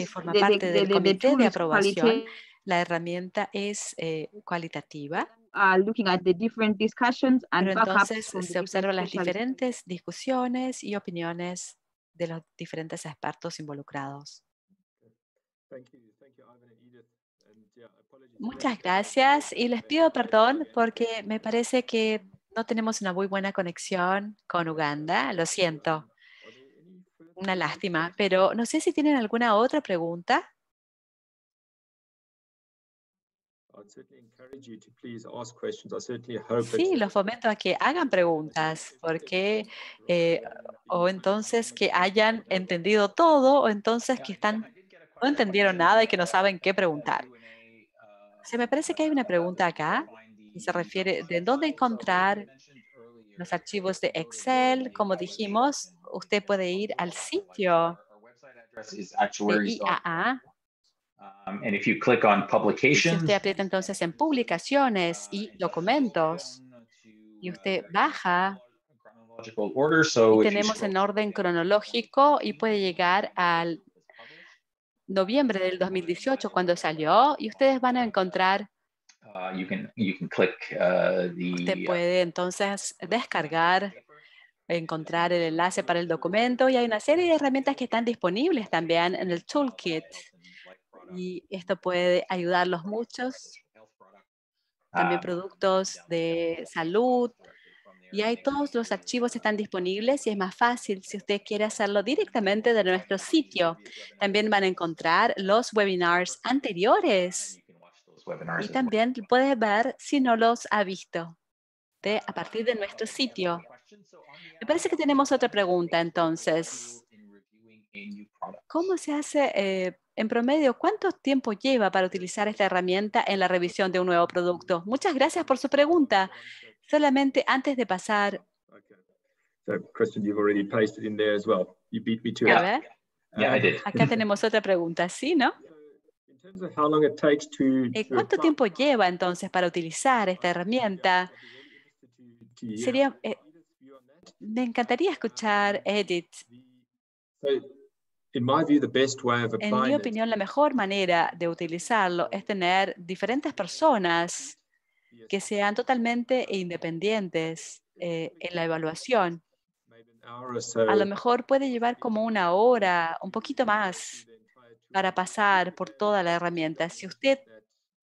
que forma the, parte the, del the, comité de aprobación. La herramienta es eh, cualitativa. Uh, looking at the different discussions and Pero entonces se observan las diferentes discusiones y opiniones de los diferentes expertos involucrados. Thank you. Thank you, Muchas gracias y les pido perdón porque me parece que no tenemos una muy buena conexión con Uganda. Lo siento. Una lástima, pero no sé si tienen alguna otra pregunta. Sí, los fomento a que hagan preguntas, porque eh, o entonces que hayan entendido todo, o entonces que están no entendieron nada y que no saben qué preguntar. Se me parece que hay una pregunta acá y se refiere de dónde encontrar los archivos de Excel. Como dijimos, usted puede ir al sitio de IAA. Um, y si usted aprieta entonces en publicaciones y documentos y usted baja tenemos en orden cronológico y puede llegar al noviembre del 2018 cuando salió y ustedes van a encontrar uh, uh, usted uh, puede entonces descargar encontrar el enlace para el documento y hay una serie de herramientas que están disponibles también en el toolkit y esto puede ayudarlos muchos también ah. productos de salud y ahí todos los archivos están disponibles y es más fácil si usted quiere hacerlo directamente de nuestro sitio. También van a encontrar los webinars anteriores. Y también puede ver si no los ha visto de, a partir de nuestro sitio. Me parece que tenemos otra pregunta entonces. ¿Cómo se hace eh, en promedio, ¿cuánto tiempo lleva para utilizar esta herramienta en la revisión de un nuevo producto? Muchas gracias por su pregunta. Solamente antes de pasar. Okay. So, Acá tenemos otra pregunta, ¿sí, no? ¿Cuánto tiempo lleva entonces para utilizar esta herramienta? Sería, eh, me encantaría escuchar, um, Edith. En mi opinión, la mejor manera de utilizarlo es tener diferentes personas que sean totalmente independientes eh, en la evaluación. A lo mejor puede llevar como una hora, un poquito más, para pasar por toda la herramienta. Si usted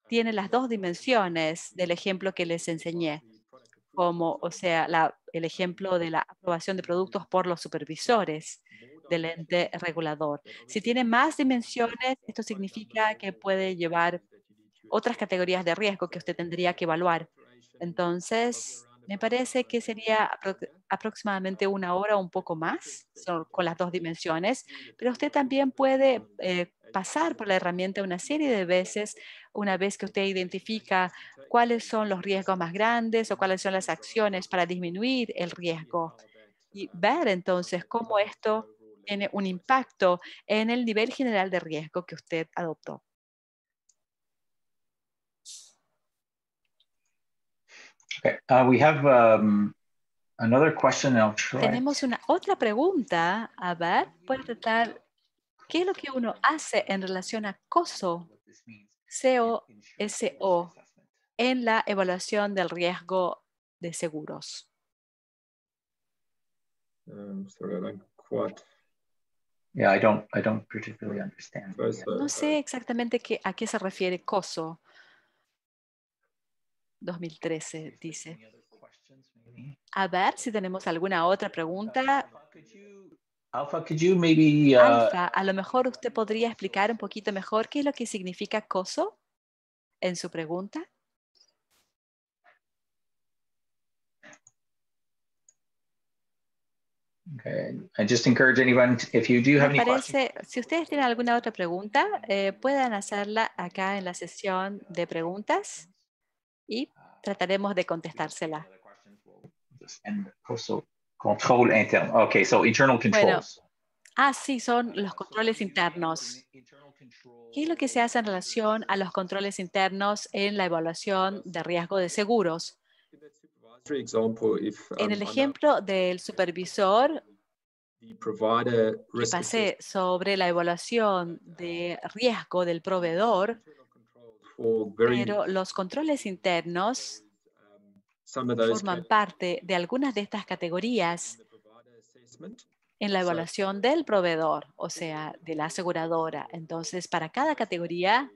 tiene las dos dimensiones del ejemplo que les enseñé, como, o sea, el ejemplo de la aprobación de productos por los supervisores del ente regulador. Si tiene más dimensiones, esto significa que puede llevar otras categorías de riesgo que usted tendría que evaluar. Entonces, me parece que sería aproximadamente una hora o un poco más con las dos dimensiones, pero usted también puede eh, pasar por la herramienta una serie de veces una vez que usted identifica cuáles son los riesgos más grandes o cuáles son las acciones para disminuir el riesgo y ver entonces cómo esto tiene un impacto en el nivel general de riesgo que usted adoptó. Uh, we have um, Tenemos una otra pregunta. A ver, puede tratar qué es lo que uno hace en relación a COSO, c en la evaluación del riesgo de seguros. No sé exactamente qué, a qué se refiere COSO. 2013, dice. A ver si tenemos alguna otra pregunta. Uh, Alfa, maybe, uh, a lo mejor usted podría explicar un poquito mejor qué es lo que significa COSO en su pregunta. si ustedes tienen alguna otra pregunta, eh, puedan hacerla acá en la sesión de preguntas y trataremos de contestársela. Control ah, sí, son los controles internos. ¿Qué es lo que se hace en relación a los controles internos en la evaluación de riesgo de seguros? Um, en el ejemplo del supervisor, que pasé sobre la evaluación de riesgo del proveedor, pero los controles internos forman parte de algunas de estas categorías en la evaluación del proveedor, o sea, de la aseguradora. Entonces, para cada categoría,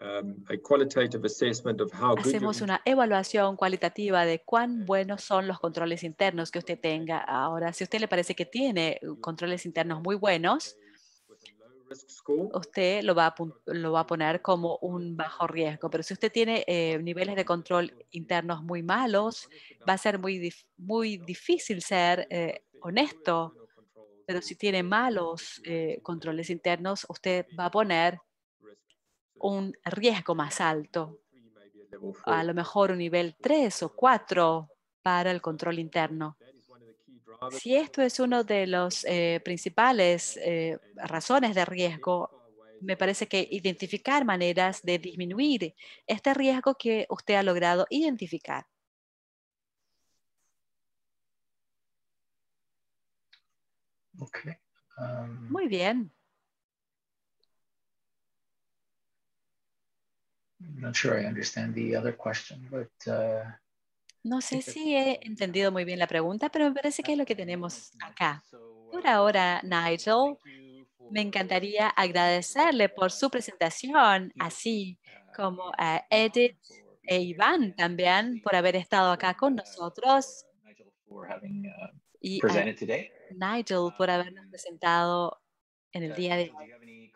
um, hacemos una evaluación cualitativa de cuán buenos son los controles internos que usted tenga. Ahora, si a usted le parece que tiene controles internos muy buenos, usted lo va, a, lo va a poner como un bajo riesgo. Pero si usted tiene eh, niveles de control internos muy malos, va a ser muy, muy difícil ser eh, honesto. Pero si tiene malos eh, controles internos, usted va a poner un riesgo más alto. A lo mejor un nivel 3 o 4 para el control interno. Si esto es uno de los eh, principales eh, razones de riesgo, me parece que identificar maneras de disminuir este riesgo que usted ha logrado identificar. Okay. Muy bien. not sure I understand the other question, but uh, no sé si he entendido muy bien la pregunta, pero me parece que es lo que tenemos acá. Por ahora, Nigel, me encantaría agradecerle por su presentación, así como a Edith e Iván también por haber estado acá con nosotros Nigel por habernos presentado en el día de hoy.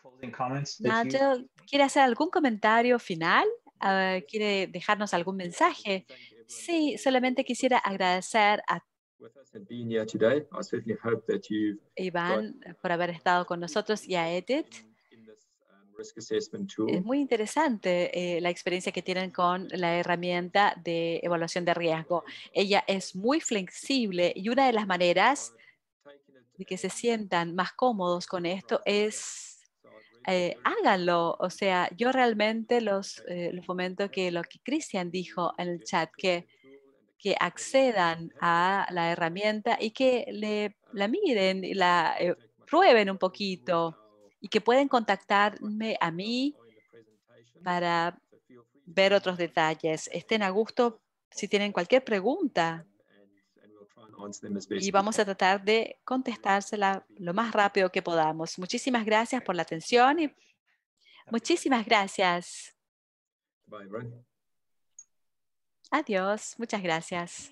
Nigel, ¿quiere hacer algún comentario final? Ah, ¿Quiere dejarnos algún mensaje Sí, solamente quisiera agradecer a Iván por haber estado con nosotros y a Edith. Es muy interesante eh, la experiencia que tienen con la herramienta de evaluación de riesgo. Ella es muy flexible y una de las maneras de que se sientan más cómodos con esto es eh, háganlo. O sea, yo realmente los, eh, los fomento que lo que Cristian dijo en el chat, que, que accedan a la herramienta y que le, la miren, y la eh, prueben un poquito y que pueden contactarme a mí para ver otros detalles. Estén a gusto si tienen cualquier pregunta y vamos a tratar de contestársela lo más rápido que podamos. Muchísimas gracias por la atención y muchísimas gracias. Adiós, muchas gracias.